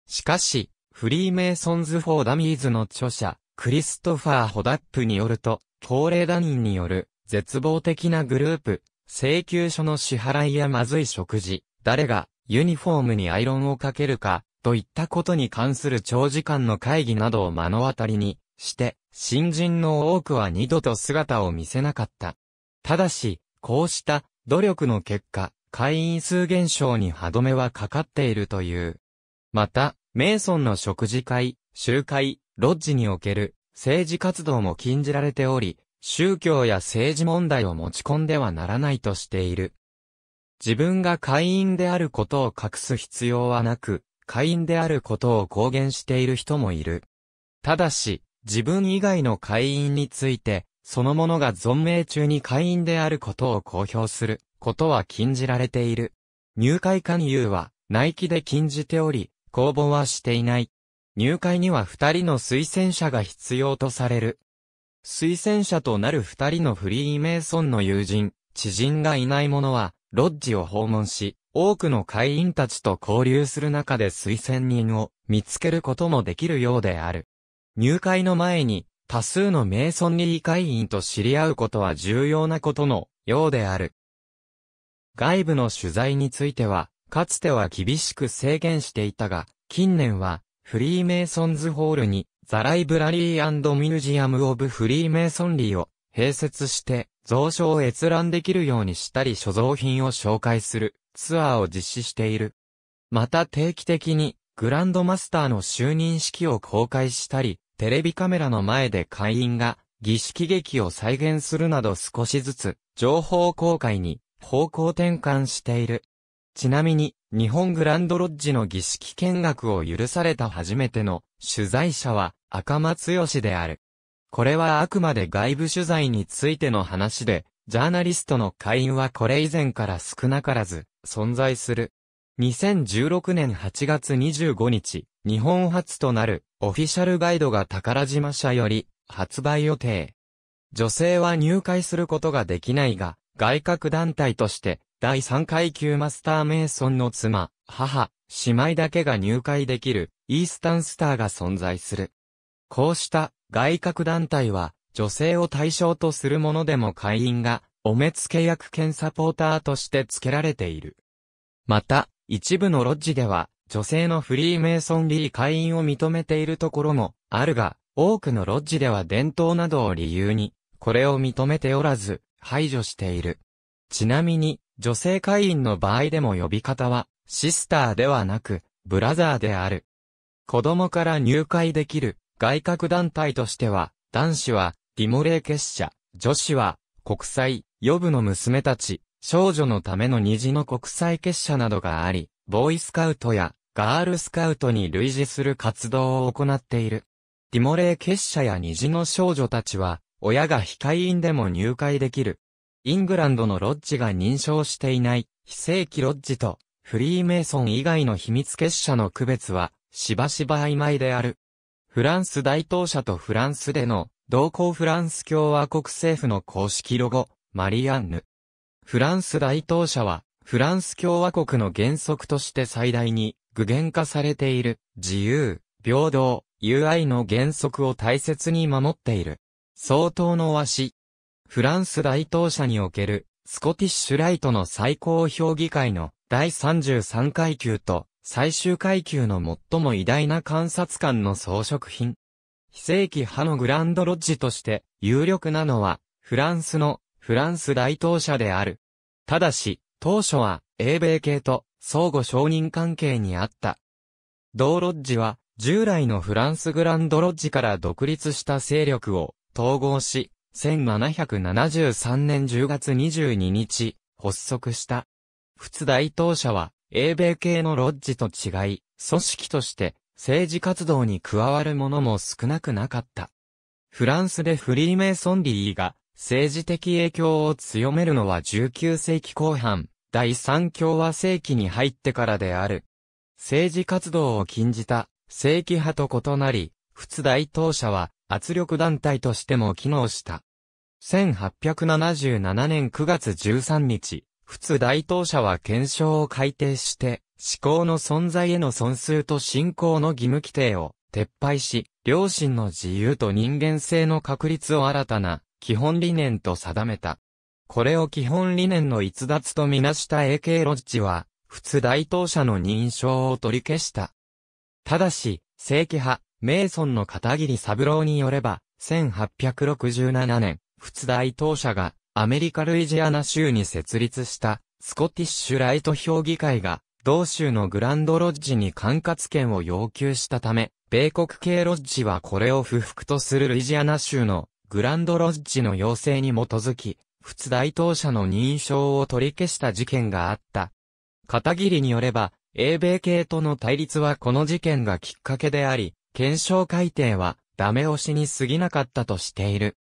しかし、フリーメイソンズ・フォー・ダミーズの著者、クリストファー・ホダップによると、高齢団員による絶望的なグループ、請求書の支払いやまずい食事、誰がユニフォームにアイロンをかけるか、といったことに関する長時間の会議などを目の当たりにして、新人の多くは二度と姿を見せなかった。ただし、こうした努力の結果、会員数減少に歯止めはかかっているという。また、メイソンの食事会、集会、ロッジにおける政治活動も禁じられており、宗教や政治問題を持ち込んではならないとしている。自分が会員であることを隠す必要はなく、会員であることを公言している人もいる。ただし、自分以外の会員について、そのものが存命中に会員であることを公表することは禁じられている。入会勧誘は、内規で禁じており、公募はしていない。入会には二人の推薦者が必要とされる。推薦者となる二人のフリーメイソンの友人、知人がいない者は、ロッジを訪問し、多くの会員たちと交流する中で推薦人を見つけることもできるようである。入会の前に、多数のメイソンリー会員と知り合うことは重要なことのようである。外部の取材については、かつては厳しく制限していたが、近年はフリーメイソンズホールに、ザ・ライブラリーミュージアム・オブ・フリーメイソンリーを併設して、蔵書を閲覧できるようにしたり所蔵品を紹介するツアーを実施している。また定期的にグランドマスターの就任式を公開したり、テレビカメラの前で会員が儀式劇を再現するなど少しずつ情報公開に方向転換している。ちなみに日本グランドロッジの儀式見学を許された初めての取材者は赤松義である。これはあくまで外部取材についての話で、ジャーナリストの会員はこれ以前から少なからず存在する。2016年8月25日、日本初となるオフィシャルガイドが宝島社より発売予定。女性は入会することができないが、外郭団体として第3階級マスターメイソンの妻、母、姉妹だけが入会できる、イースタンスターが存在する。こうした外郭団体は、女性を対象とするものでも会員が、お目付け役兼サポーターとして付けられている。また、一部のロッジでは、女性のフリーメイソンリー会員を認めているところもあるが、多くのロッジでは伝統などを理由に、これを認めておらず、排除している。ちなみに、女性会員の場合でも呼び方は、シスターではなく、ブラザーである。子供から入会できる外郭団体としては、男子は、ティモレー結社、女子は、国際、予部の娘たち、少女のための虹の国際結社などがあり、ボーイスカウトやガールスカウトに類似する活動を行っている。ティモレー結社や虹の少女たちは、親が非会員でも入会できるイングランドのロッジが認証していない非正規ロッジとフリーメイソン以外の秘密結社の区別はしばしば曖昧である。フランス大統者とフランスでの同行フランス共和国政府の公式ロゴ、マリアンヌ。フランス大統者はフランス共和国の原則として最大に具現化されている自由、平等、友愛の原則を大切に守っている。相当の和紙、フランス大統社における、スコティッシュライトの最高評議会の第33階級と最終階級の最も偉大な観察官の装飾品。非正規派のグランドロッジとして有力なのは、フランスのフランス大統社である。ただし、当初は英米系と相互承認関係にあった。同ロッジは従来のフランスグランドロッジから独立した勢力を統合し、1773年10月22日、発足した。仏大東社は、英米系のロッジと違い、組織として政治活動に加わる者も少なくなかった。フランスでフリーメイソンリーが政治的影響を強めるのは19世紀後半、第三共和世紀に入ってからである。政治活動を禁じた正規派と異なり、仏大東社は圧力団体としても機能した。1877年9月13日、仏大統者は憲章を改定して、思考の存在への損数と信仰の義務規定を撤廃し、良心の自由と人間性の確立を新たな基本理念と定めた。これを基本理念の逸脱とみなした AK ロッジは、仏大統社の認証を取り消した。ただし、正規派、名尊の片桐三郎によれば、1867年、仏大統社がアメリカルイジアナ州に設立したスコティッシュライト評議会が同州のグランドロッジに管轄権を要求したため、米国系ロッジはこれを不服とするルイジアナ州のグランドロッジの要請に基づき、仏大統社の認証を取り消した事件があった。片桐によれば、英米系との対立はこの事件がきっかけであり、検証改定はダメ押しに過ぎなかったとしている。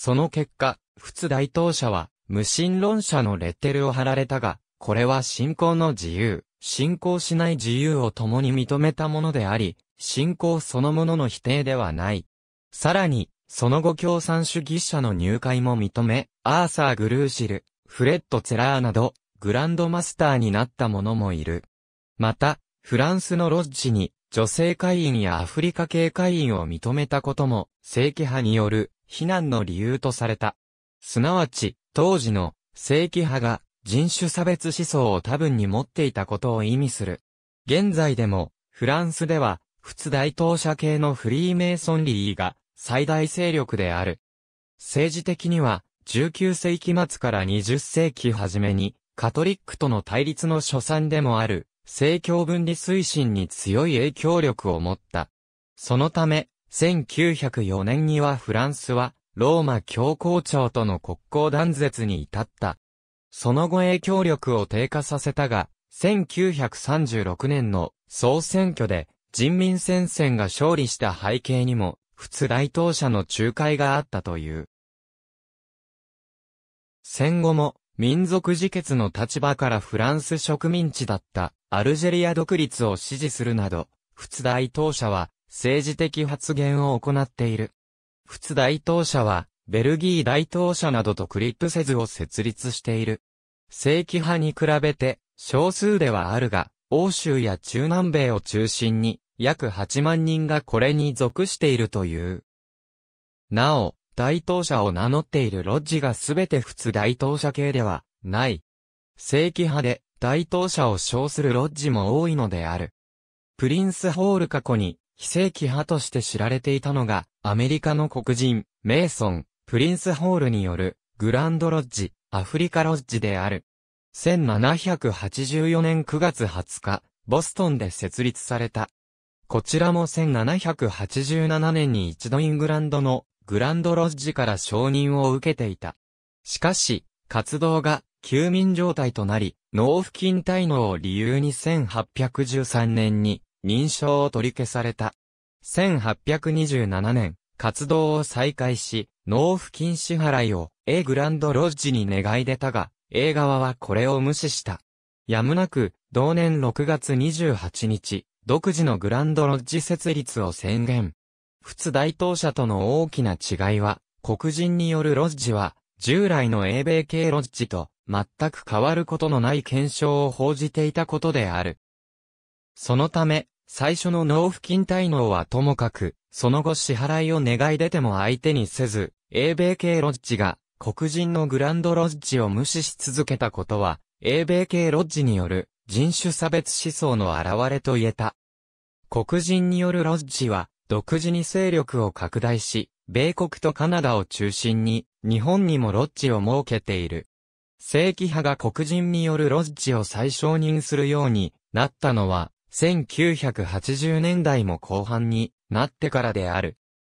その結果、仏大統者は、無神論者のレッテルを貼られたが、これは信仰の自由、信仰しない自由を共に認めたものであり、信仰そのものの否定ではない。さらに、その後共産主義者の入会も認め、アーサー・グルーシル、フレッド・ツェラーなど、グランドマスターになった者もいる。また、フランスのロッジに、女性会員やアフリカ系会員を認めたことも、正規派による非難の理由とされた。すなわち、当時の正規派が人種差別思想を多分に持っていたことを意味する。現在でも、フランスでは、仏大統社系のフリーメイソンリーが最大勢力である。政治的には、19世紀末から20世紀初めに、カトリックとの対立の所産でもある、政教分離推進に強い影響力を持った。そのため、1904年にはフランスは、ローマ教皇庁との国交断絶に至った。その後影響力を低下させたが、1936年の総選挙で人民戦線が勝利した背景にも、仏大統者の仲介があったという。戦後も民族自決の立場からフランス植民地だったアルジェリア独立を支持するなど、仏大統者は政治的発言を行っている。仏大統社は、ベルギー大統社などとクリップせずを設立している。正規派に比べて、少数ではあるが、欧州や中南米を中心に、約8万人がこれに属しているという。なお、大統社を名乗っているロッジがすべて普通大統社系では、ない。正規派で、大統社を称するロッジも多いのである。プリンスホール過去に、非正規派として知られていたのが、アメリカの黒人、メイソン、プリンスホールによる、グランドロッジ、アフリカロッジである。1784年9月20日、ボストンで設立された。こちらも1787年に一度イングランドのグランドロッジから承認を受けていた。しかし、活動が休眠状態となり、納付金滞納を理由に1813年に認証を取り消された。1827年、活動を再開し、納付金支払いを A グランドロッジに願い出たが、A 側はこれを無視した。やむなく、同年6月28日、独自のグランドロッジ設立を宣言。仏大東社との大きな違いは、黒人によるロッジは、従来の英米系ロッジと、全く変わることのない検証を報じていたことである。そのため、最初の納付金滞納はともかく、その後支払いを願い出ても相手にせず、英米系ロッジが黒人のグランドロッジを無視し続けたことは、英米系ロッジによる人種差別思想の現れと言えた。黒人によるロッジは、独自に勢力を拡大し、米国とカナダを中心に、日本にもロッジを設けている。正規派が黒人によるロッジを最小認するようになったのは、1980年代も後半になってからである。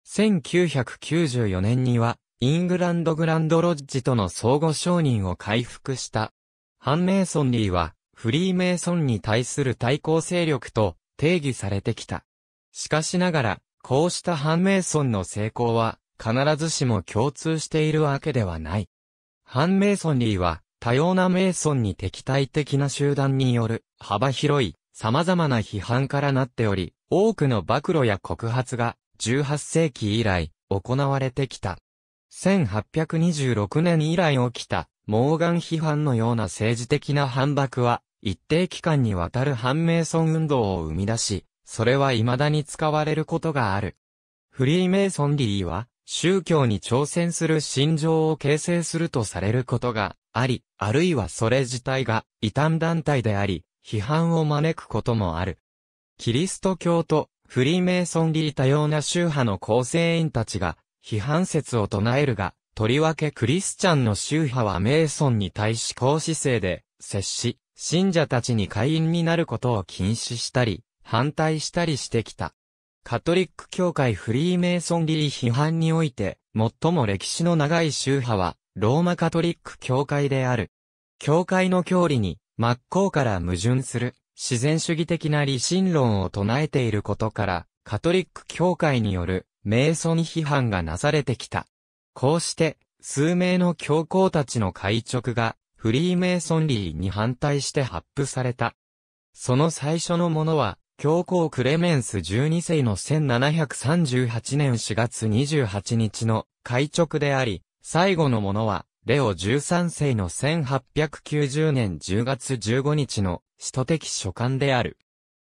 1994年には、イングランドグランドロッジとの相互承認を回復した。ハンメイソンリーは、フリーメイソンに対する対抗勢力と定義されてきた。しかしながら、こうしたハンメイソンの成功は、必ずしも共通しているわけではない。ハンメイソンリーは、多様なメイソンに敵対的な集団による、幅広い、様々な批判からなっており、多くの暴露や告発が18世紀以来行われてきた。1826年以来起きた、モーガン批判のような政治的な反駁は、一定期間にわたる反メイソン運動を生み出し、それは未だに使われることがある。フリーメイソンリーは、宗教に挑戦する心情を形成するとされることがあり、あるいはそれ自体が異端団体であり、批判を招くこともある。キリスト教とフリーメイソンリー多様な宗派の構成員たちが批判説を唱えるが、とりわけクリスチャンの宗派はメイソンに対し公姿勢で接し、信者たちに会員になることを禁止したり、反対したりしてきた。カトリック教会フリーメイソンリー批判において、最も歴史の長い宗派は、ローマカトリック教会である。教会の教理に、真っ向から矛盾する自然主義的な理心論を唱えていることから、カトリック教会によるソン批判がなされてきた。こうして、数名の教皇たちの会直が、フリーメイソンリーに反対して発布された。その最初のものは、教皇クレメンス12世の1738年4月28日の会直であり、最後のものは、レオ13世の1890年10月15日の使徒的書簡である。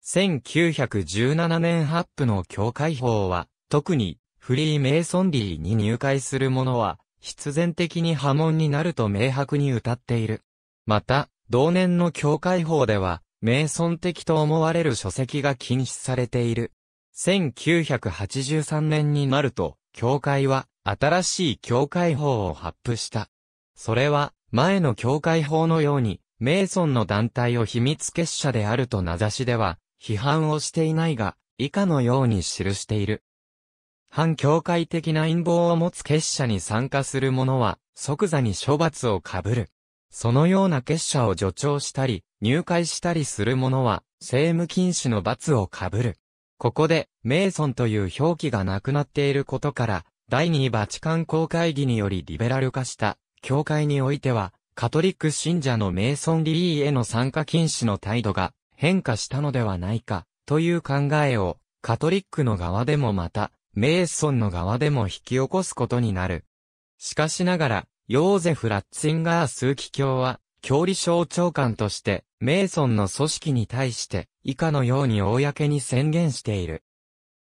1917年発布の教会法は、特にフリーメイソンリーに入会する者は、必然的に波紋になると明白に歌っている。また、同年の教会法では、メイソン的と思われる書籍が禁止されている。1983年になると、教会は新しい教会法を発布した。それは、前の教会法のように、メイソンの団体を秘密結社であると名指しでは、批判をしていないが、以下のように記している。反教会的な陰謀を持つ結社に参加する者は、即座に処罰をかぶる。そのような結社を助長したり、入会したりする者は、政務禁止の罰をかぶる。ここで、メイソンという表記がなくなっていることから、第二バチカン公会議によりリベラル化した教会においては、カトリック信者のメイソンリーへの参加禁止の態度が変化したのではないか、という考えを、カトリックの側でもまた、メイソンの側でも引き起こすことになる。しかしながら、ヨーゼフ・ラッツィンガー枢機卿は、教理省長官として、メイソンの組織に対して、以下のように公に宣言している。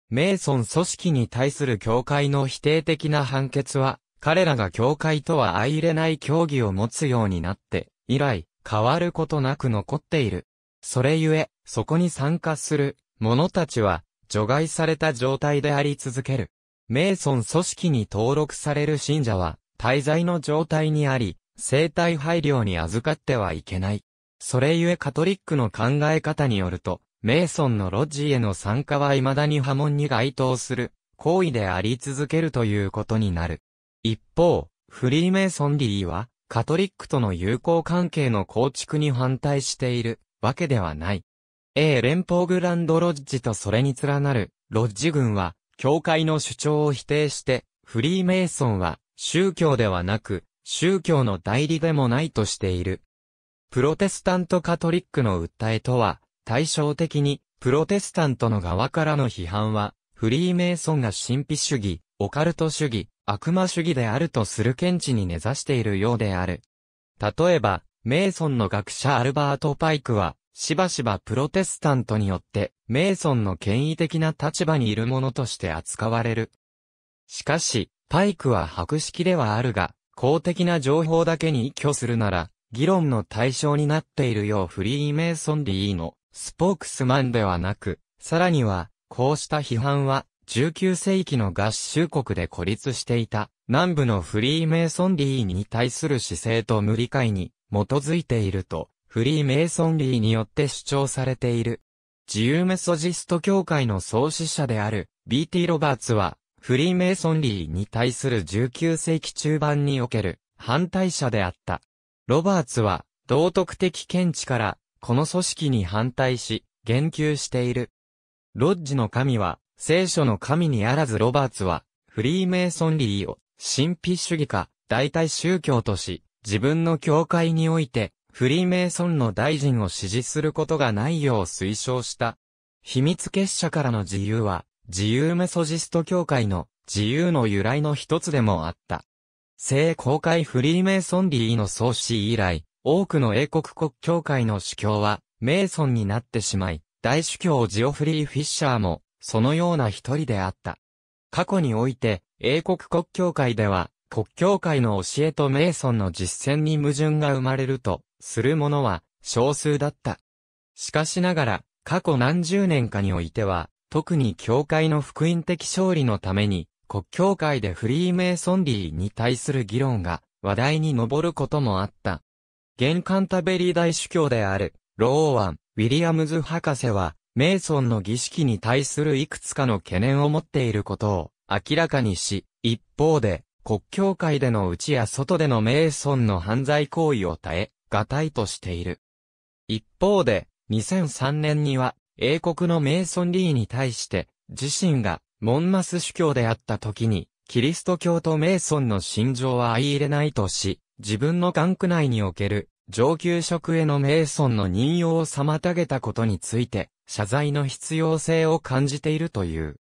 メイソン組織に対する教会の否定的な判決は、彼らが教会とは相入れない教義を持つようになって、以来、変わることなく残っている。それゆえ、そこに参加する者たちは、除外された状態であり続ける。メソン組織に登録される信者は、滞在の状態にあり、生体配慮に預かってはいけない。それゆえカトリックの考え方によると、メイソンのロッジへの参加は未だに波紋に該当する行為であり続けるということになる。一方、フリーメイソンリーは、カトリックとの友好関係の構築に反対しているわけではない。A 連邦グランドロッジとそれに連なるロッジ軍は、教会の主張を否定して、フリーメイソンは宗教ではなく、宗教の代理でもないとしている。プロテスタントカトリックの訴えとは、対照的に、プロテスタントの側からの批判は、フリーメイソンが神秘主義、オカルト主義、悪魔主義であるとする見地に根ざしているようである。例えば、メイソンの学者アルバート・パイクは、しばしばプロテスタントによって、メイソンの権威的な立場にいるものとして扱われる。しかし、パイクは白式ではあるが、公的な情報だけに依拠するなら、議論の対象になっているようフリーメイソンリーのスポークスマンではなく、さらには、こうした批判は、19世紀の合衆国で孤立していた南部のフリーメイソンリーに対する姿勢と無理解に基づいているとフリーメイソンリーによって主張されている。自由メソジスト協会の創始者である BT ロバーツはフリーメイソンリーに対する19世紀中盤における反対者であった。ロバーツは道徳的見地からこの組織に反対し言及している。ロッジの神は聖書の神にあらずロバーツは、フリーメイソンリーを、神秘主義か、代替宗教とし、自分の教会において、フリーメイソンの大臣を支持することがないよう推奨した。秘密結社からの自由は、自由メソジスト教会の自由の由来の一つでもあった。聖公会フリーメイソンリーの創始以来、多くの英国国教会の主教は、メイソンになってしまい、大主教ジオフリー・フィッシャーも、そのような一人であった。過去において、英国国教会では、国教会の教えとメイソンの実践に矛盾が生まれると、するものは、少数だった。しかしながら、過去何十年かにおいては、特に教会の福音的勝利のために、国教会でフリーメイソンリーに対する議論が話題に上ることもあった。玄関タベリー大主教である、ローワン・ウィリアムズ博士は、メイソンの儀式に対するいくつかの懸念を持っていることを明らかにし、一方で、国教会での内や外でのメイソンの犯罪行為を耐え、がたいとしている。一方で、2003年には、英国のメイソンリーに対して、自身が、モンマス主教であった時に、キリスト教とメイソンの心情は相入れないとし、自分の管区内における上級職への名尊の任用を妨げたことについて、謝罪の必要性を感じているという。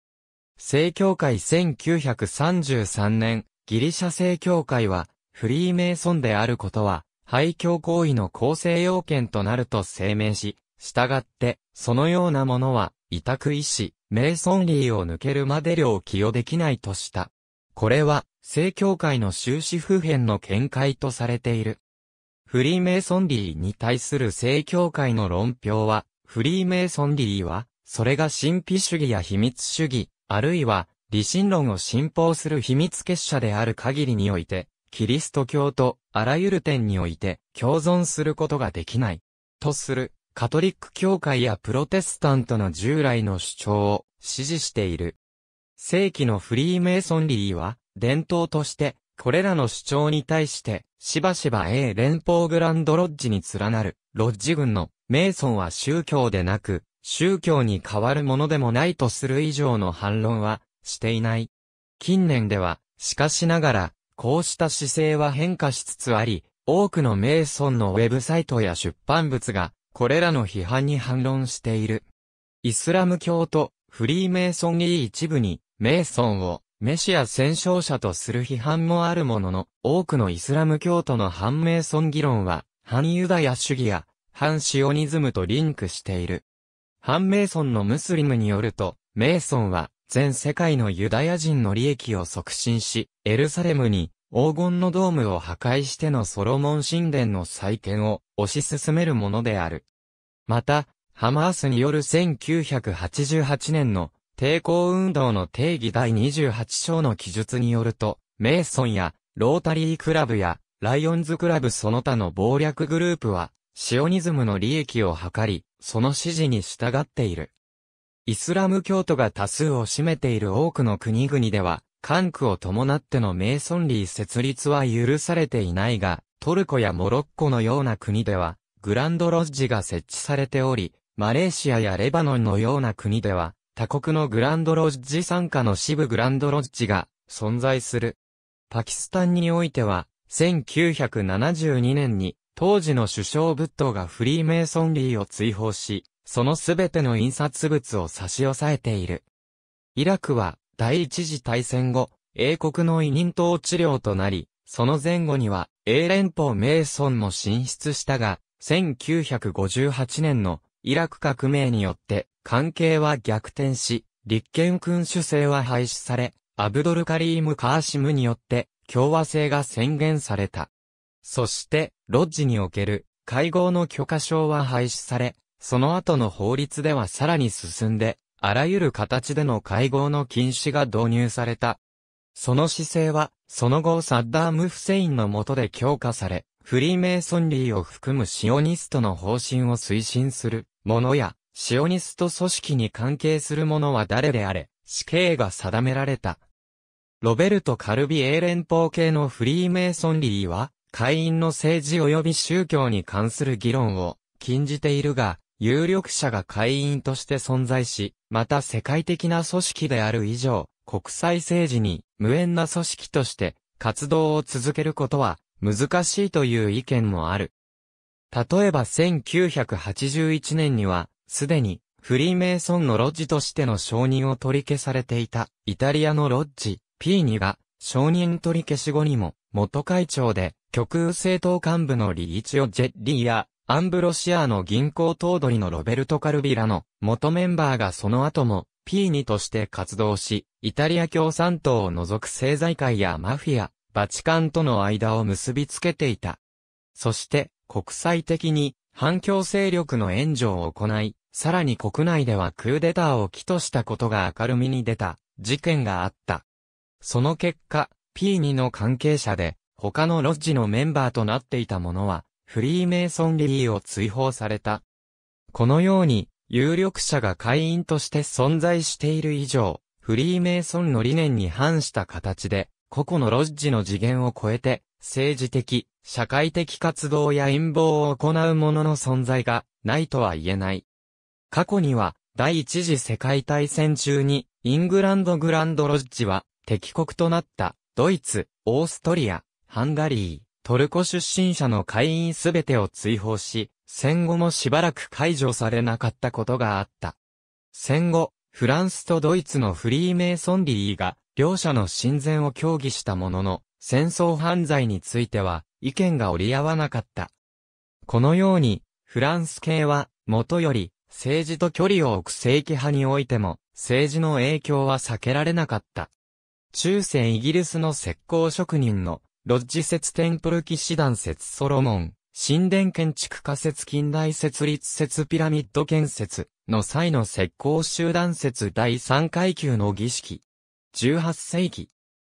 正教会1933年、ギリシャ正教会は、フリーメイソンであることは、廃教行為の構成要件となると声明し、従って、そのようなものは、委託医師、メイソンリーを抜けるまで量寄与できないとした。これは、正教会の終止普遍の見解とされている。フリーメイソンリーに対する正教会の論評は、フリーメイソンリーは、それが神秘主義や秘密主義、あるいは、理心論を信奉する秘密結社である限りにおいて、キリスト教とあらゆる点において共存することができない。とする、カトリック教会やプロテスタントの従来の主張を支持している。正規のフリーメイソンリーは、伝統としてこれらの主張に対して、しばしば A 連邦グランドロッジに連なる、ロッジ軍の、メイソンは宗教でなく、宗教に変わるものでもないとする以上の反論は、していない。近年では、しかしながら、こうした姿勢は変化しつつあり、多くのメイソンのウェブサイトや出版物が、これらの批判に反論している。イスラム教とフリーメイソンに一部に、メイソンをメシア戦勝者とする批判もあるものの、多くのイスラム教徒の反メ尊ソン議論は、反ユダヤ主義や、反シオニズムとリンクしている。反メ尊ソンのムスリムによると、メーソンは、全世界のユダヤ人の利益を促進し、エルサレムに、黄金のドームを破壊してのソロモン神殿の再建を推し進めるものである。また、ハマースによる1988年の抵抗運動の定義第28章の記述によると、メイソンやロータリークラブやライオンズクラブその他の暴略グループは、シオニズムの利益を図り、その指示に従っている。イスラム教徒が多数を占めている多くの国々では、管区を伴ってのメイソンリー設立は許されていないが、トルコやモロッコのような国では、グランドロッジが設置されており、マレーシアやレバノンのような国では、他国のグランドロッジ参加の支部グランドロッジが存在する。パキスタンにおいては、1972年に当時の首相ブットがフリーメイソンリーを追放し、そのすべての印刷物を差し押さえている。イラクは第一次大戦後、英国の委任統治領となり、その前後には英連邦メイソンも進出したが、1958年のイラク革命によって関係は逆転し、立憲君主制は廃止され、アブドルカリーム・カーシムによって共和制が宣言された。そして、ロッジにおける会合の許可証は廃止され、その後の法律ではさらに進んで、あらゆる形での会合の禁止が導入された。その姿勢は、その後サッダーム・フセインの下で強化され、フリーメイソンリーを含むシオニストの方針を推進するものや、シオニスト組織に関係する者は誰であれ、死刑が定められた。ロベルト・カルビエー連邦系のフリーメイソンリーは、会員の政治及び宗教に関する議論を禁じているが、有力者が会員として存在し、また世界的な組織である以上、国際政治に無縁な組織として活動を続けることは難しいという意見もある。例えば1981年にはすでに、フリーメイソンのロッジとしての承認を取り消されていた、イタリアのロッジ、ピーニが、承認取り消し後にも、元会長で、極右政党幹部のリーチオ・ジェッリーや、アンブロシアの銀行頭取のロベルト・カルビラの元メンバーがその後も、ピーニとして活動し、イタリア共産党を除く政財界やマフィア、バチカンとの間を結びつけていた。そして、国際的に、反共勢力の援助を行い、さらに国内ではクーデターを起としたことが明るみに出た事件があった。その結果、P2 の関係者で他のロッジのメンバーとなっていた者はフリーメイソンリーを追放された。このように有力者が会員として存在している以上、フリーメイソンの理念に反した形で、個々のロッジの次元を超えて、政治的、社会的活動や陰謀を行う者の存在が、ないとは言えない。過去には、第一次世界大戦中に、イングランドグランドロッジは、敵国となった、ドイツ、オーストリア、ハンガリー、トルコ出身者の会員すべてを追放し、戦後もしばらく解除されなかったことがあった。戦後、フランスとドイツのフリーメイソンリーが、両者の親善を協議したものの、戦争犯罪については、意見が折り合わなかった。このように、フランス系は、もとより、政治と距離を置く正規派においても、政治の影響は避けられなかった。中世イギリスの石膏職人の、ロッジ説テンプル騎士団説ソロモン、神殿建築仮説近代設立説ピラミッド建設の際の石膏集団説第3階級の儀式。18世紀。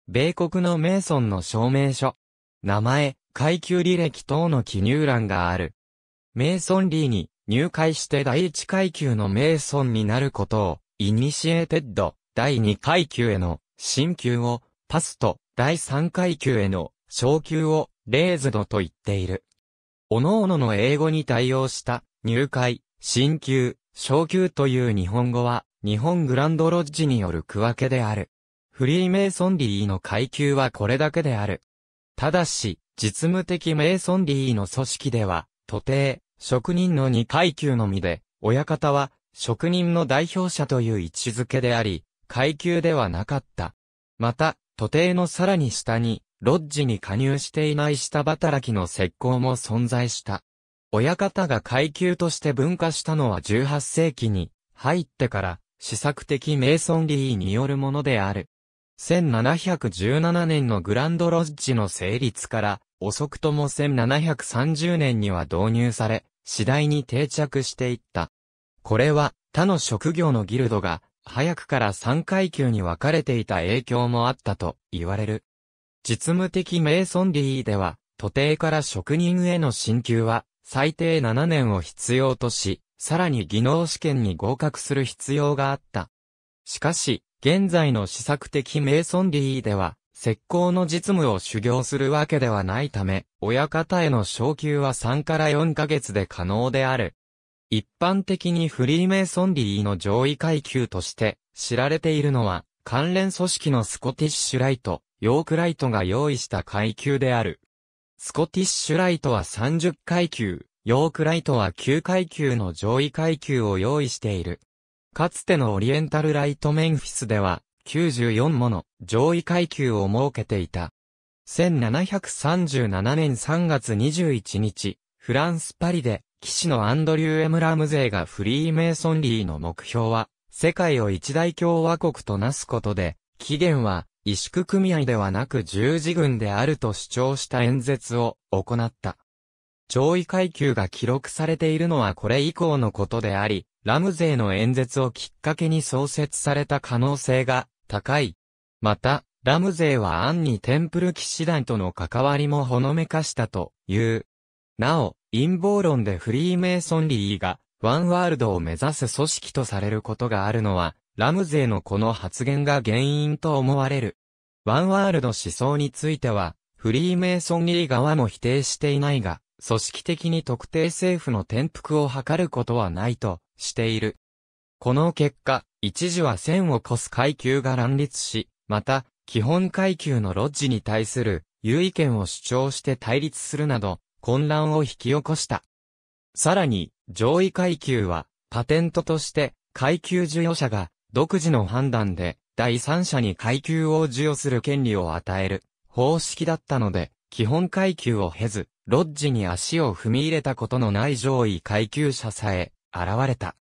米国のメイソンの証明書。名前、階級履歴等の記入欄がある。メイソンリーに入会して第一階級のメソンになることを、イニシエテッド、第二階級への、進級を、パスと、第三階級への、昇級を、レーズドと言っている。各々の英語に対応した、入会、進級、昇級という日本語は、日本グランドロッジによる区分けである。フリーメイソンリーの階級はこれだけである。ただし、実務的メイソンリーの組織では、徒弟、職人の2階級のみで、親方は職人の代表者という位置づけであり、階級ではなかった。また、徒弟のさらに下に、ロッジに加入していない下働きの石膏も存在した。親方が階級として分化したのは18世紀に入ってから、試作的メイソンリーによるものである。1717年のグランドロッジの成立から、遅くとも1730年には導入され、次第に定着していった。これは他の職業のギルドが早くから3階級に分かれていた影響もあったと言われる。実務的メイソンリーでは、徒弟から職人への進級は最低7年を必要とし、さらに技能試験に合格する必要があった。しかし、現在の試作的メイソンリーでは、石膏の実務を修行するわけではないため、親方への昇級は3から4ヶ月で可能である。一般的にフリーメイソンリーの上位階級として知られているのは、関連組織のスコティッシュライト、ヨークライトが用意した階級である。スコティッシュライトは30階級、ヨークライトは9階級の上位階級を用意している。かつてのオリエンタルライトメンフィスでは、94もの上位階級を設けていた。1737年3月21日、フランスパリで、騎士のアンドリュー・エム・ラムゼがフリーメイソンリーの目標は、世界を一大共和国となすことで、起源は、萎縮組合ではなく十字軍であると主張した演説を行った。上位階級が記録されているのはこれ以降のことであり、ラムゼーの演説をきっかけに創設された可能性が高い。また、ラムゼーは暗にテンプル騎士団との関わりもほのめかしたという。なお、陰謀論でフリーメイソンリーがワンワールドを目指す組織とされることがあるのは、ラムゼーのこの発言が原因と思われる。ワンワールド思想については、フリーメイソンリー側も否定していないが、組織的に特定政府の転覆を図ることはないとしている。この結果、一時は1000を超す階級が乱立し、また、基本階級のロッジに対する優位権を主張して対立するなど、混乱を引き起こした。さらに、上位階級は、パテントとして、階級授与者が、独自の判断で、第三者に階級を授与する権利を与える、方式だったので、基本階級を経ず、ロッジに足を踏み入れたことのない上位階級者さえ、現れた。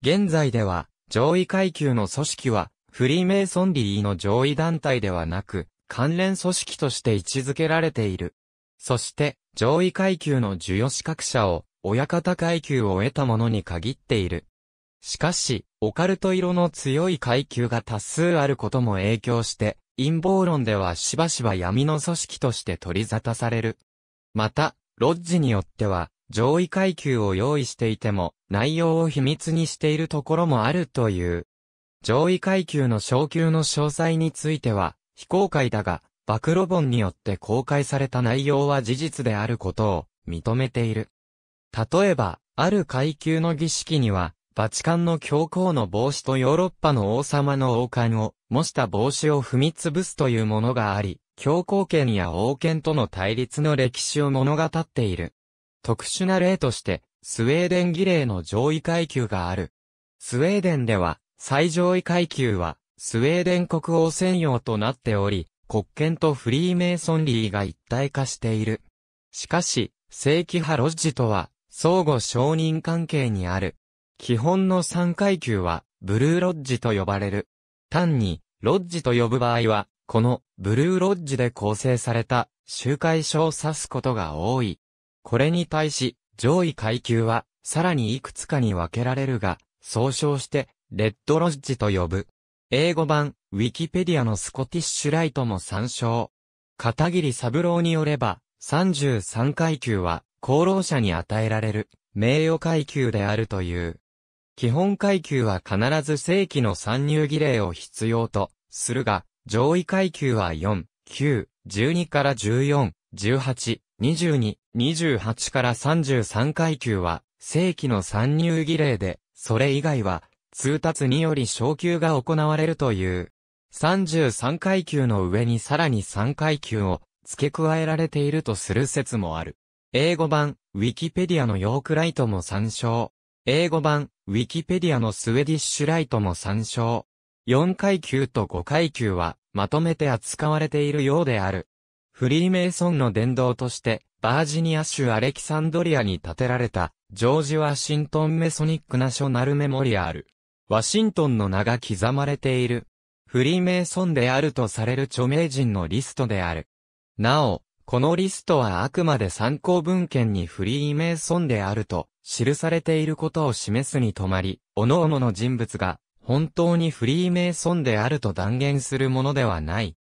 現在では、上位階級の組織は、フリーメイソンリーの上位団体ではなく、関連組織として位置づけられている。そして、上位階級の授与資格者を、親方階級を得た者に限っている。しかし、オカルト色の強い階級が多数あることも影響して、陰謀論ではしばしば闇の組織として取り沙汰される。また、ロッジによっては、上位階級を用意していても、内容を秘密にしているところもあるという。上位階級の昇級の詳細については、非公開だが、暴露本によって公開された内容は事実であることを認めている。例えば、ある階級の儀式には、バチカンの教皇の帽子とヨーロッパの王様の王冠を模した帽子を踏み潰すというものがあり、教皇権や王権との対立の歴史を物語っている。特殊な例として、スウェーデン儀礼の上位階級がある。スウェーデンでは、最上位階級は、スウェーデン国王専用となっており、国権とフリーメイソンリーが一体化している。しかし、正規派ロッジとは、相互承認関係にある。基本の3階級は、ブルーロッジと呼ばれる。単に、ロッジと呼ぶ場合は、この、ブルーロッジで構成された、集会所を指すことが多い。これに対し、上位階級は、さらにいくつかに分けられるが、総称して、レッドロッジと呼ぶ。英語版、ウィキペディアのスコティッシュライトも参照。片桐三郎によれば、33階級は、功労者に与えられる、名誉階級であるという。基本階級は必ず正規の参入儀礼を必要とするが、上位階級は4、9、12から14、18、22、28から33階級は、正規の参入儀礼で、それ以外は、通達により昇級が行われるという。33階級の上にさらに3階級を付け加えられているとする説もある。英語版、ウィキペディアのヨークライトも参照。英語版、ウィキペディアのスウェディッシュライトも参照。4階級と5階級は、まとめて扱われているようである。フリーメイソンの伝道として、バージニア州アレキサンドリアに建てられた、ジョージ・ワシントン・メソニック・ナショナル・メモリアル。ワシントンの名が刻まれている。フリーメイソンであるとされる著名人のリストである。なお、このリストはあくまで参考文献にフリーメイソンであると記されていることを示すにとまり、各々の人物が本当にフリーメイソンであると断言するものではない。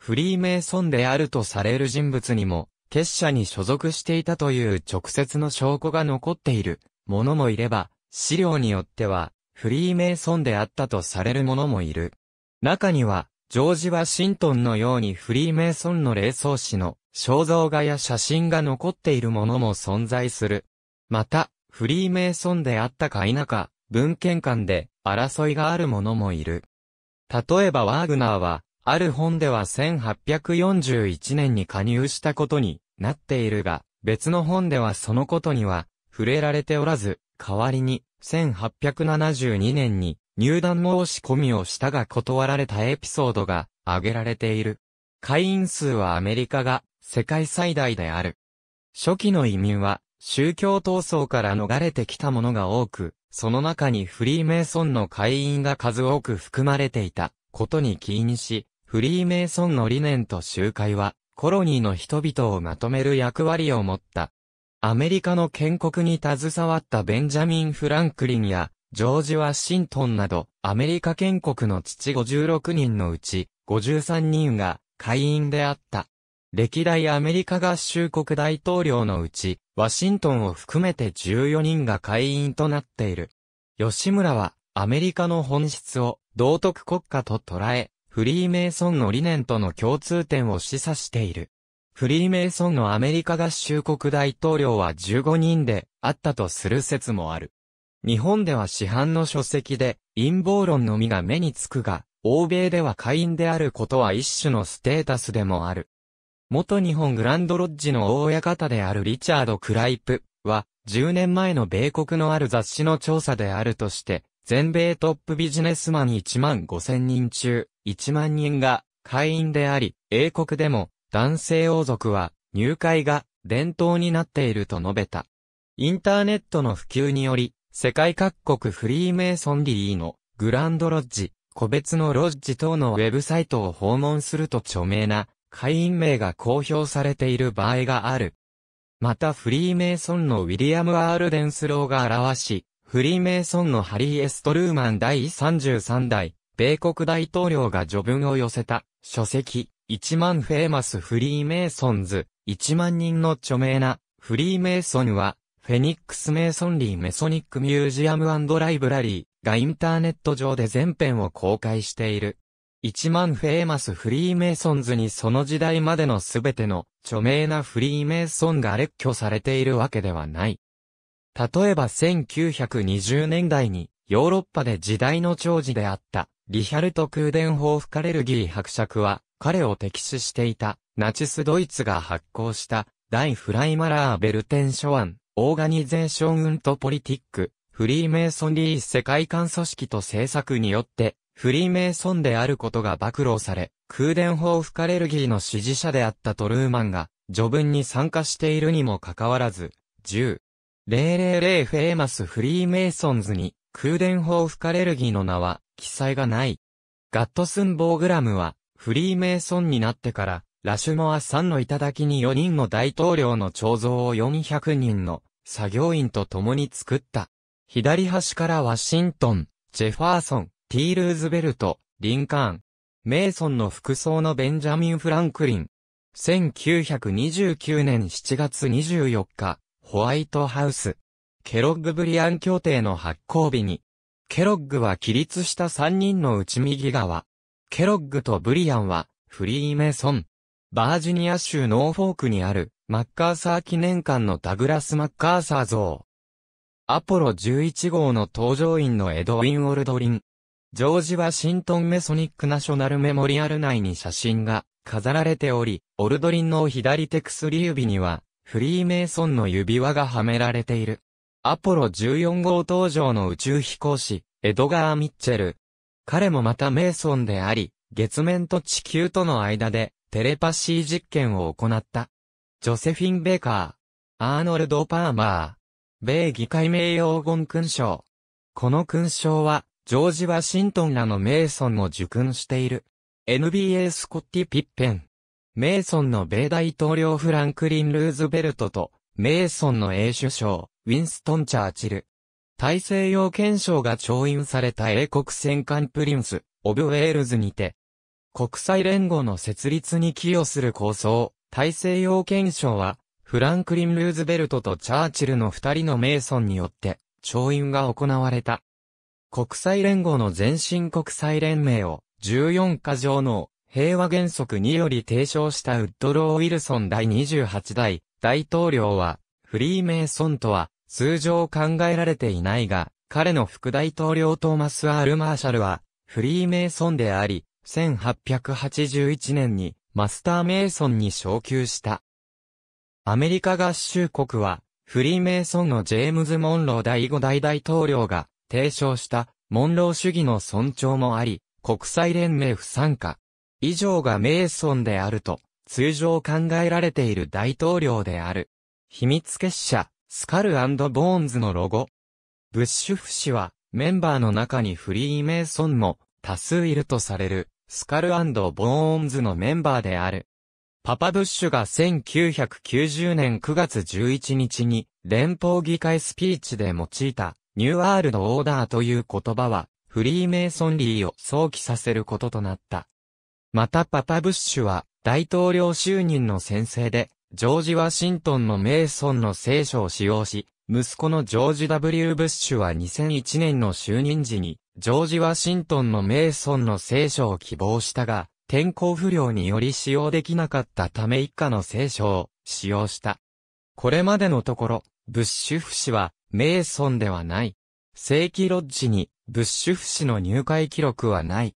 フリーメイソンであるとされる人物にも結社に所属していたという直接の証拠が残っているものもいれば、資料によっては、フリーメイソンであったとされるものもいる。中には、ジョージ・ワシントンのようにフリーメイソンの霊装師の肖像画や写真が残っているものも存在する。また、フリーメイソンであったか否か、文献間で争いがあるものもいる。例えばワーグナーは、ある本では1841年に加入したことになっているが、別の本ではそのことには触れられておらず、代わりに1872年に入団申し込みをしたが断られたエピソードが挙げられている。会員数はアメリカが世界最大である。初期の移民は宗教闘争から逃れてきたものが多く、その中にフリーメイソンの会員が数多く含まれていたことに起因し、フリーメイソンの理念と集会は、コロニーの人々をまとめる役割を持った。アメリカの建国に携わったベンジャミン・フランクリンや、ジョージ・ワシントンなど、アメリカ建国の父56人のうち、53人が会員であった。歴代アメリカ合衆国大統領のうち、ワシントンを含めて14人が会員となっている。吉村は、アメリカの本質を道徳国家と捉え、フリーメイソンの理念との共通点を示唆している。フリーメイソンのアメリカ合衆国大統領は15人であったとする説もある。日本では市販の書籍で陰謀論のみが目につくが、欧米では会員であることは一種のステータスでもある。元日本グランドロッジの大親方であるリチャード・クライプは、10年前の米国のある雑誌の調査であるとして、全米トップビジネスマン1万5000人中、1万人が会員であり、英国でも男性王族は入会が伝統になっていると述べた。インターネットの普及により、世界各国フリーメイソンリーのグランドロッジ、個別のロッジ等のウェブサイトを訪問すると著名な会員名が公表されている場合がある。またフリーメイソンのウィリアム・アール・デンスローが表し、フリーメイソンのハリー・エストルーマン第33代米国大統領が序文を寄せた、書籍、1万フェーマスフリーメイソンズ、1万人の著名な、フリーメイソンは、フェニックスメイソンリーメソニックミュージアムライブラリーがインターネット上で全編を公開している。1万フェーマスフリーメイソンズにその時代までのすべての著名なフリーメイソンが列挙されているわけではない。例えば1920年代にヨーロッパで時代の長寿であったリヒャルト・クーデンホーフ・カレルギー伯爵は、彼を敵視していた、ナチス・ドイツが発行した、大フライマラー・ベルテン書案、オーガニゼーション・ウント・ポリティック、フリーメイソンリー世界観組織と政策によって、フリーメイソンであることが暴露され、クーデンホーフ・カレルギーの支持者であったトルーマンが、序文に参加しているにもかかわらず、10。000フェーマス・フリーメイソンズに空電法フカレルギーの名は記載がない。ガットスン・ボーグラムはフリーメイソンになってからラシュモア山の頂に4人の大統領の彫像を400人の作業員と共に作った。左端からワシントン、ジェファーソン、ティールーズベルト、リンカーン、メイソンの服装のベンジャミン・フランクリン。1929年7月24日、ホワイトハウス。ケロッグブリアン協定の発行日に、ケロッグは起立した3人の内右側、ケロッグとブリアンは、フリーメイソン、バージニア州ノーフォークにある、マッカーサー記念館のダグラス・マッカーサー像。アポロ11号の搭乗員のエドウィン・オルドリン。ジョージ・ワシントン・メソニック・ナショナル・メモリアル内に写真が飾られており、オルドリンの左手薬指には、フリーメイソンの指輪がはめられている。アポロ14号登場の宇宙飛行士、エドガー・ミッチェル。彼もまたメイソンであり、月面と地球との間でテレパシー実験を行った。ジョセフィン・ベーカー、アーノルド・パーマー、米議会名誉黄金勲章。この勲章は、ジョージ・ワシントンらのメイソンも受勲している。NBA スコッティ・ピッペン。メイソンの米大統領フランクリン・ルーズベルトと、メイソンの英首相、ウィンストン・チャーチル。大西洋憲章が調印された英国戦艦プリンス、オブ・ウェールズにて、国際連合の設立に寄与する構想、大西洋憲章は、フランクリン・ルーズベルトとチャーチルの二人の名村によって、調印が行われた。国際連合の前身国際連盟を、14か条の平和原則により提唱したウッドロー・ウィルソン第28代大統領は、フリーメイソンとは、通常考えられていないが、彼の副大統領トーマス・アール・マーシャルは、フリーメイソンであり、1881年にマスターメイソンに昇級した。アメリカ合衆国は、フリーメイソンのジェームズ・モンロー第5代大統領が提唱したモンロー主義の尊重もあり、国際連盟不参加。以上がメイソンであると、通常考えられている大統領である。秘密結社、スカルボーンズのロゴ。ブッシュフ氏は、メンバーの中にフリーメイソンも多数いるとされる、スカルボーンズのメンバーである。パパブッシュが1990年9月11日に、連邦議会スピーチで用いた、ニューワールドオーダーという言葉は、フリーメイソンリーを想起させることとなった。またパパブッシュは、大統領就任の先生で、ジョージ・ワシントンのメイソンの聖書を使用し、息子のジョージ・ W・ ブッシュは2001年の就任時に、ジョージ・ワシントンのメイソンの聖書を希望したが、天候不良により使用できなかったため一家の聖書を使用した。これまでのところ、ブッシュフ氏は、メイソンではない。正規ロッジに、ブッシュフ氏の入会記録はない。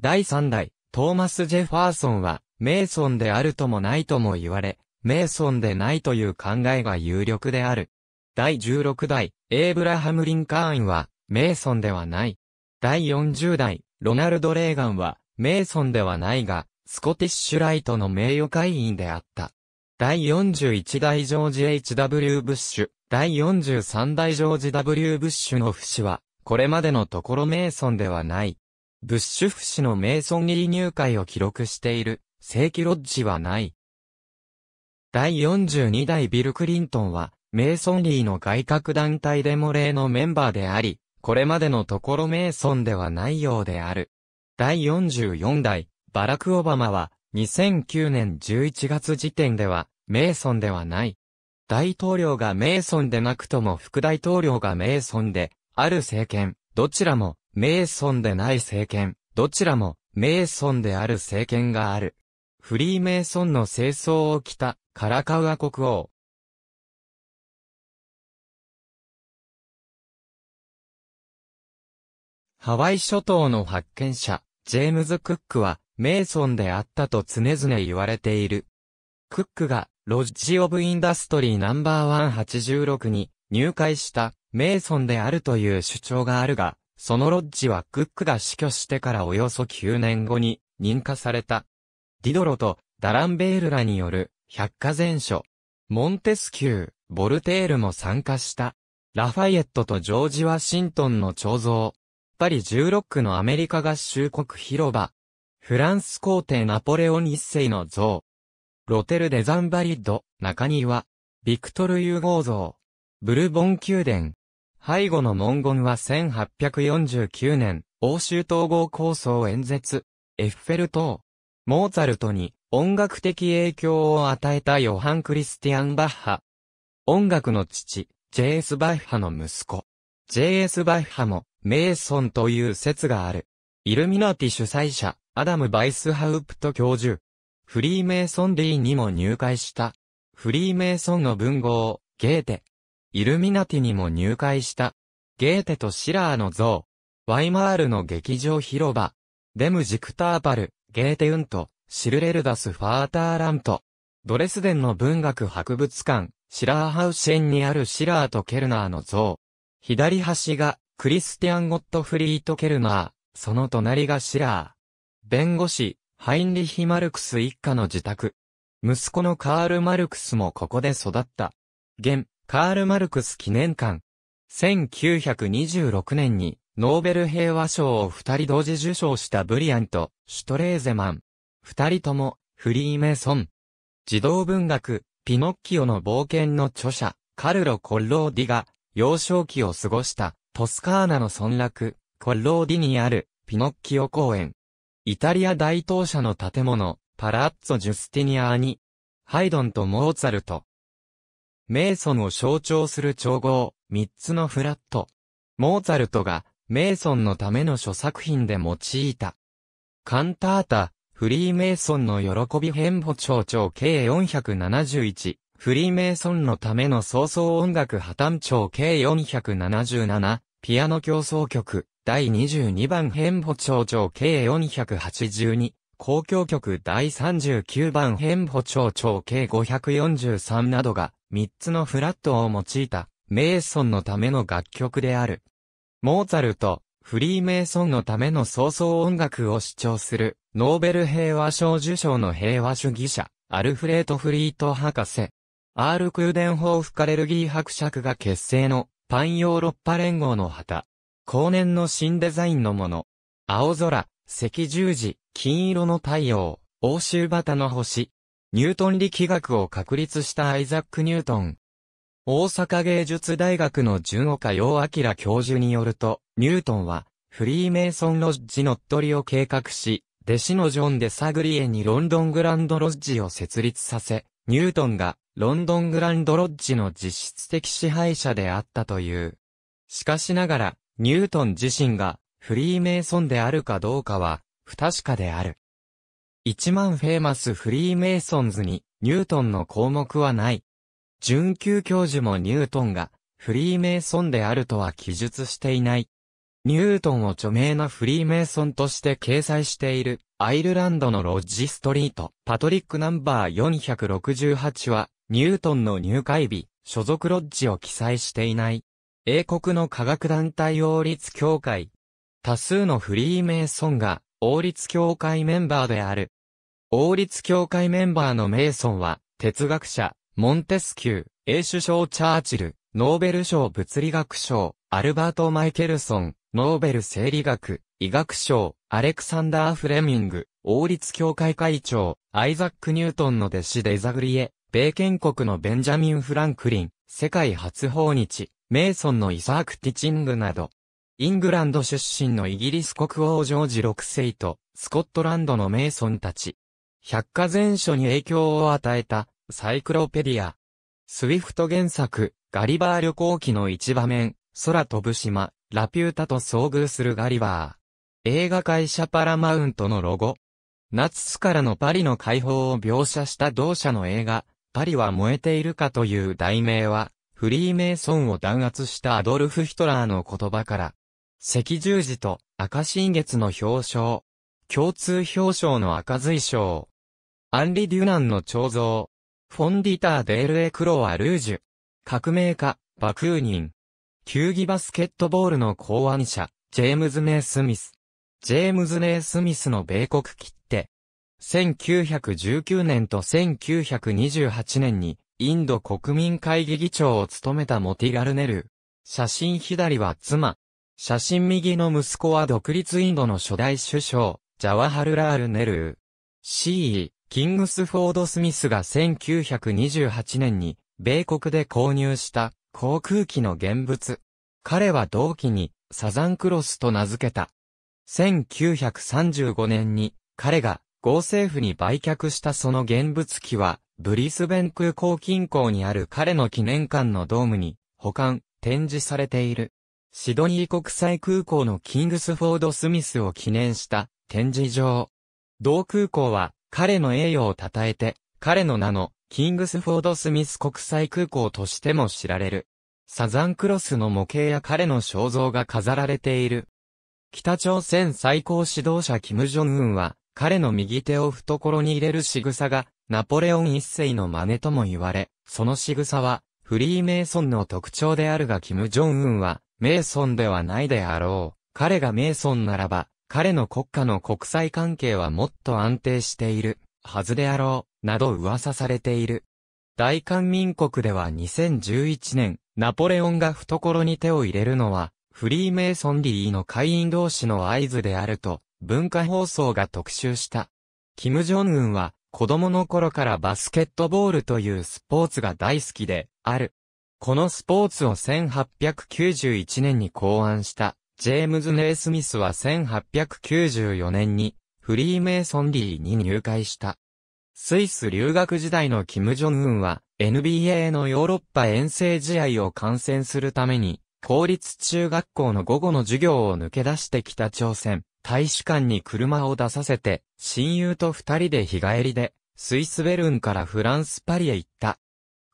第3代、トーマス・ジェファーソンは、メイソンであるともないとも言われ、メイソンでないという考えが有力である。第16代、エイブラハム・リンカーンは、メイソンではない。第40代、ロナルド・レーガンは、メイソンではないが、スコティッシュ・ライトの名誉会員であった。第41代ジョージ・ H.W. ブッシュ、第43代ジョージ・ W. ブッシュの不死は、これまでのところメイソンではない。ブッシュ不死のメイソン入り入会を記録している、正規ロッジはない。第42代ビル・クリントンは、メイソンリーの外郭団体デモレーのメンバーであり、これまでのところメイソンではないようである。第44代、バラク・オバマは、2009年11月時点では、メイソンではない。大統領がメイソンでなくとも副大統領がメイソンで、ある政権、どちらも、メイソンでない政権、どちらも、メイソンである政権がある。フリーメイソンの清掃を着たカラカウア国王。ハワイ諸島の発見者、ジェームズ・クックは、メイソンであったと常々言われている。クックが、ロッジ・オブ・インダストリーナンバーワン8 6に入会した、メイソンであるという主張があるが、そのロッジはクックが死去してからおよそ9年後に認可された。ディドロとダランベールらによる百科全書、モンテスキュー、ボルテールも参加した。ラファイエットとジョージ・ワシントンの彫像。パリ16区のアメリカ合衆国広場。フランス皇帝ナポレオン一世の像。ロテル・デザンバリッド、中庭。ビクトル・ユゴー像。ブルボン宮殿。背後の文言は1849年、欧州統合構想演説。エッフェル塔。モーツァルトに、音楽的影響を与えたヨハン・クリスティアン・バッハ。音楽の父、J.S. バッハの息子。J.S. バッハも、メイソンという説がある。イルミナティ主催者、アダム・バイスハウプト教授。フリーメイソンーにも入会した。フリーメイソンの文豪、ゲーテ。イルミナティにも入会した。ゲーテとシラーの像。ワイマールの劇場広場。デム・ジクターパル、ゲーテウント。シルレルダス・ファーターラント。ドレスデンの文学博物館、シラーハウシェンにあるシラーとケルナーの像。左端が、クリスティアン・ゴットフリート・ケルナー、その隣がシラー。弁護士、ハインリヒ・マルクス一家の自宅。息子のカール・マルクスもここで育った。現、カール・マルクス記念館。1926年に、ノーベル平和賞を二人同時受賞したブリアンと、シュトレーゼマン。二人とも、フリーメイソン。児童文学、ピノッキオの冒険の著者、カルロ・コッローディが、幼少期を過ごした、トスカーナの村落、コッローディにある、ピノッキオ公園。イタリア大当社の建物、パラッツォ・ジュスティニアーに、ハイドンとモーツァルト。メイソンを象徴する調合、三つのフラット。モーツァルトが、メイソンのための諸作品で用いた。カンタータ、フリーメイソンの喜び変歩長長計471、フリーメイソンのための創造音楽破綻長計477、ピアノ競争曲、第22番変歩長長計482、公共曲第39番変歩長長計543などが、3つのフラットを用いた、メイソンのための楽曲である。モーツァルト、フリーメイソンのための創造音楽を主張する、ノーベル平和賞受賞の平和主義者、アルフレート・フリート博士。アール・クーデンホーフ・カレルギー伯爵が結成の、パンヨーロッパ連合の旗。後年の新デザインのもの。青空、赤十字、金色の太陽、欧州旗の星。ニュートン力学を確立したアイザック・ニュートン。大阪芸術大学の淳岡洋明教授によると、ニュートンは、フリーメイソンロッジ乗っ取りを計画し、弟子のジョン・デサグリエにロンドングランドロッジを設立させ、ニュートンがロンドングランドロッジの実質的支配者であったという。しかしながら、ニュートン自身がフリーメイソンであるかどうかは不確かである。1万フェーマスフリーメイソンズにニュートンの項目はない準急教授もニュートンがフリーメイソンであるとは記述していない。ニュートンを著名なフリーメイソンとして掲載しているアイルランドのロッジストリート、パトリックナンバー468は、ニュートンの入会日、所属ロッジを記載していない。英国の科学団体王立協会。多数のフリーメイソンが、王立協会メンバーである。王立協会メンバーのメイソンは、哲学者、モンテスキュー、英首相チャーチル、ノーベル賞物理学賞、アルバート・マイケルソン、ノーベル生理学、医学賞、アレクサンダー・フレミング、王立協会会長、アイザック・ニュートンの弟子デザグリエ、米建国のベンジャミン・フランクリン、世界初訪日、メイソンのイサーク・ティチングなど、イングランド出身のイギリス国王ジョージ6世と、スコットランドのメイソンたち、百科全書に影響を与えたサイクロペディア。スウィフト原作、ガリバー旅行記の一場面、空飛ぶ島、ラピュータと遭遇するガリバー。映画会社パラマウントのロゴ。ナツスからのパリの解放を描写した同社の映画、パリは燃えているかという題名は、フリーメイソンを弾圧したアドルフ・ヒトラーの言葉から、赤十字と赤新月の表彰、共通表彰の赤髄章、アンリ・デュナンの彫像、フォンディター・デール・エ・クロワ・ルージュ。革命家、バクーニン。球技バスケットボールの考案者、ジェームズ・ネイ・スミス。ジェームズ・ネイ・スミスの米国切手。1919年と1928年に、インド国民会議議長を務めたモティ・ガルネル写真左は妻。写真右の息子は独立インドの初代首相、ジャワハルラール・ネルー。CE、キングスフォード・スミスが1928年に、米国で購入した航空機の現物。彼は同期にサザンクロスと名付けた。1935年に彼が合政府に売却したその現物機はブリスベン空港近郊にある彼の記念館のドームに保管、展示されている。シドニー国際空港のキングスフォード・スミスを記念した展示場。同空港は彼の栄誉を称えて、彼の名の、キングスフォード・スミス国際空港としても知られる。サザンクロスの模型や彼の肖像が飾られている。北朝鮮最高指導者キム・ジョンウンは、彼の右手を懐に入れる仕草が、ナポレオン一世の真似とも言われ、その仕草は、フリーメイソンの特徴であるがキム・ジョンウンは、メイソンではないであろう。彼がメイソンならば、彼の国家の国際関係はもっと安定している、はずであろう、など噂されている。大韓民国では2011年、ナポレオンが懐に手を入れるのは、フリーメイソンリーの会員同士の合図であると、文化放送が特集した。キム・ジョンウンは、子供の頃からバスケットボールというスポーツが大好きで、ある。このスポーツを1891年に考案したジェームズ・ネイスミスは1894年にフリーメイソンリーに入会した。スイス留学時代のキム・ジョンウンは NBA のヨーロッパ遠征試合を観戦するために公立中学校の午後の授業を抜け出して北朝鮮大使館に車を出させて親友と二人で日帰りでスイスベルンからフランスパリへ行った。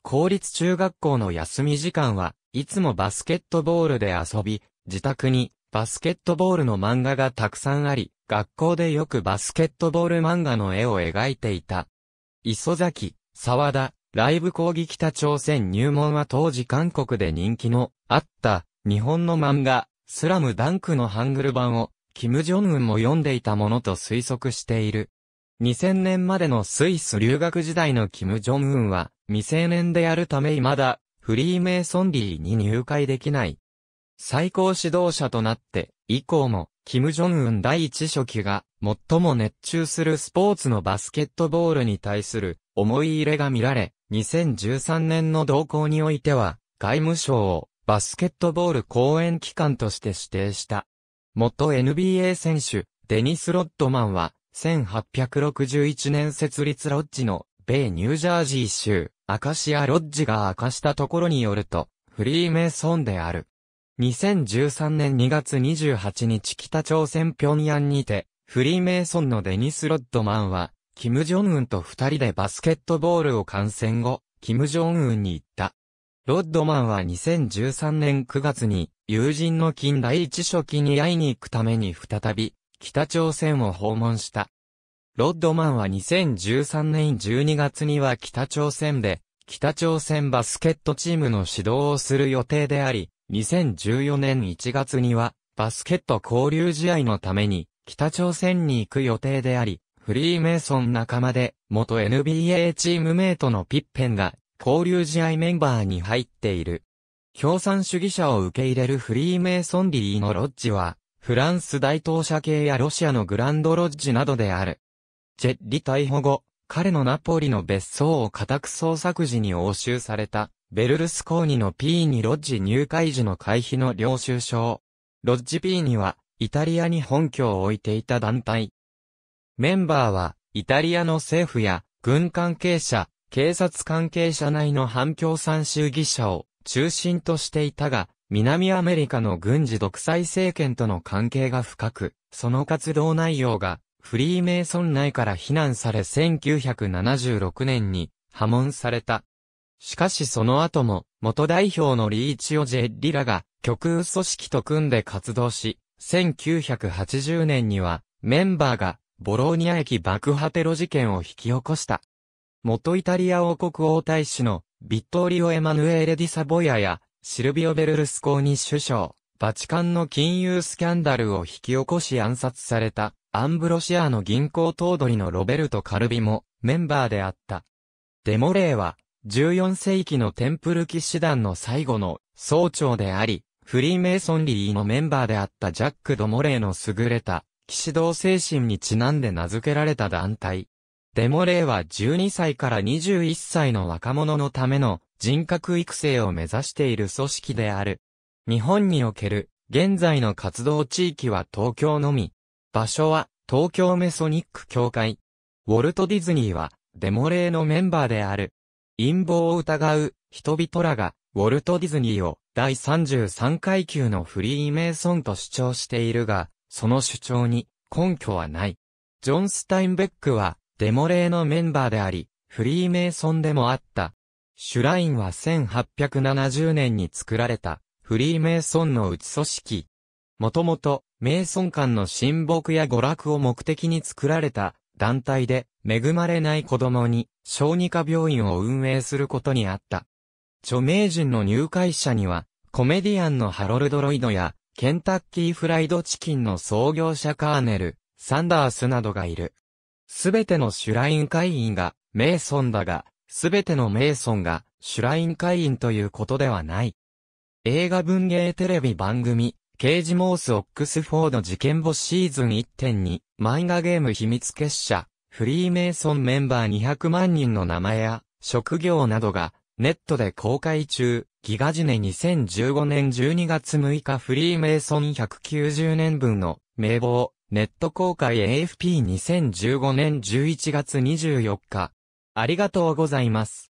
公立中学校の休み時間はいつもバスケットボールで遊び、自宅にバスケットボールの漫画がたくさんあり、学校でよくバスケットボール漫画の絵を描いていた。磯崎、沢田、ライブ講義北朝鮮入門は当時韓国で人気のあった日本の漫画、スラムダンクのハングル版を、キム・ジョンウンも読んでいたものと推測している。2000年までのスイス留学時代のキム・ジョンウンは、未成年であるため未だ、フリーメイソンリーに入会できない。最高指導者となって、以降も、金正恩第一書記が、最も熱中するスポーツのバスケットボールに対する思い入れが見られ、2013年の動向においては、外務省をバスケットボール講演機関として指定した。元 NBA 選手、デニス・ロッドマンは、1861年設立ロッジの、米ニュージャージー州、アカシア・ロッジが明かしたところによると、フリーメイソンである。2013年2月28日北朝鮮平壌にて、フリーメイソンのデニス・ロッドマンは、キム・ジョンウンと二人でバスケットボールを観戦後、キム・ジョンウンに行った。ロッドマンは2013年9月に、友人の金第一書記に会いに行くために再び、北朝鮮を訪問した。ロッドマンは2013年12月には北朝鮮で、北朝鮮バスケットチームの指導をする予定であり、2014年1月には、バスケット交流試合のために、北朝鮮に行く予定であり、フリーメイソン仲間で、元 NBA チームメイトのピッペンが、交流試合メンバーに入っている。共産主義者を受け入れるフリーメイソンリーのロッジは、フランス大東社系やロシアのグランドロッジなどである。ジェッリ逮捕後、彼のナポリの別荘を家宅捜索時に押収されたベルルスコーニの P にロッジ入会時の会費の領収書。ロッジ P には、イタリアに本拠を置いていた団体。メンバーは、イタリアの政府や、軍関係者、警察関係者内の反共産主義者を中心としていたが、南アメリカの軍事独裁政権との関係が深く、その活動内容がフリーメイソン内から非難され1976年に破門された。しかしその後も、元代表のリーチオジェ・リラが、極右組織と組んで活動し、1980年には、メンバーが、ボローニャ駅爆破テロ事件を引き起こした。元イタリア王国王大使の、ビットリオ・エマヌエーレ・ディ・サボヤや、シルビオ・ベルルスコーニ首相、バチカンの金融スキャンダルを引き起こし暗殺された、アンブロシアの銀行頭取のロベルト・カルビも、メンバーであった。デモレーは、14世紀のテンプル騎士団の最後の総長であり、フリーメイソンリーのメンバーであったジャック・ド・モレーの優れた騎士道精神にちなんで名付けられた団体。デモレーは12歳から21歳の若者のための人格育成を目指している組織である。日本における現在の活動地域は東京のみ。場所は東京メソニック協会。ウォルト・ディズニーはデモレーのメンバーである。陰謀を疑う人々らが、ウォルト・ディズニーを第33階級のフリーメイソンと主張しているが、その主張に根拠はない。ジョン・スタインベックは、デモレーのメンバーであり、フリーメイソンでもあった。シュラインは1870年に作られた、フリーメイソンの内組織。もともと、メイソン間の親睦や娯楽を目的に作られた団体で、恵まれない子供に小児科病院を運営することにあった。著名人の入会者には、コメディアンのハロルド・ロイドや、ケンタッキーフライドチキンの創業者カーネル、サンダースなどがいる。すべてのシュライン会員が、メイソンだが、すべてのメイソンが、シュライン会員ということではない。映画文芸テレビ番組、刑事モース・オックスフォード事件簿シーズン1.2、漫画ゲーム秘密結社、フリーメイソンメンバー200万人の名前や、職業などが、ネットで公開中、ギガジネ2015年12月6日フリーメイソン190年分の名簿ネット公開 AFP2015 年11月24日。ありがとうございます。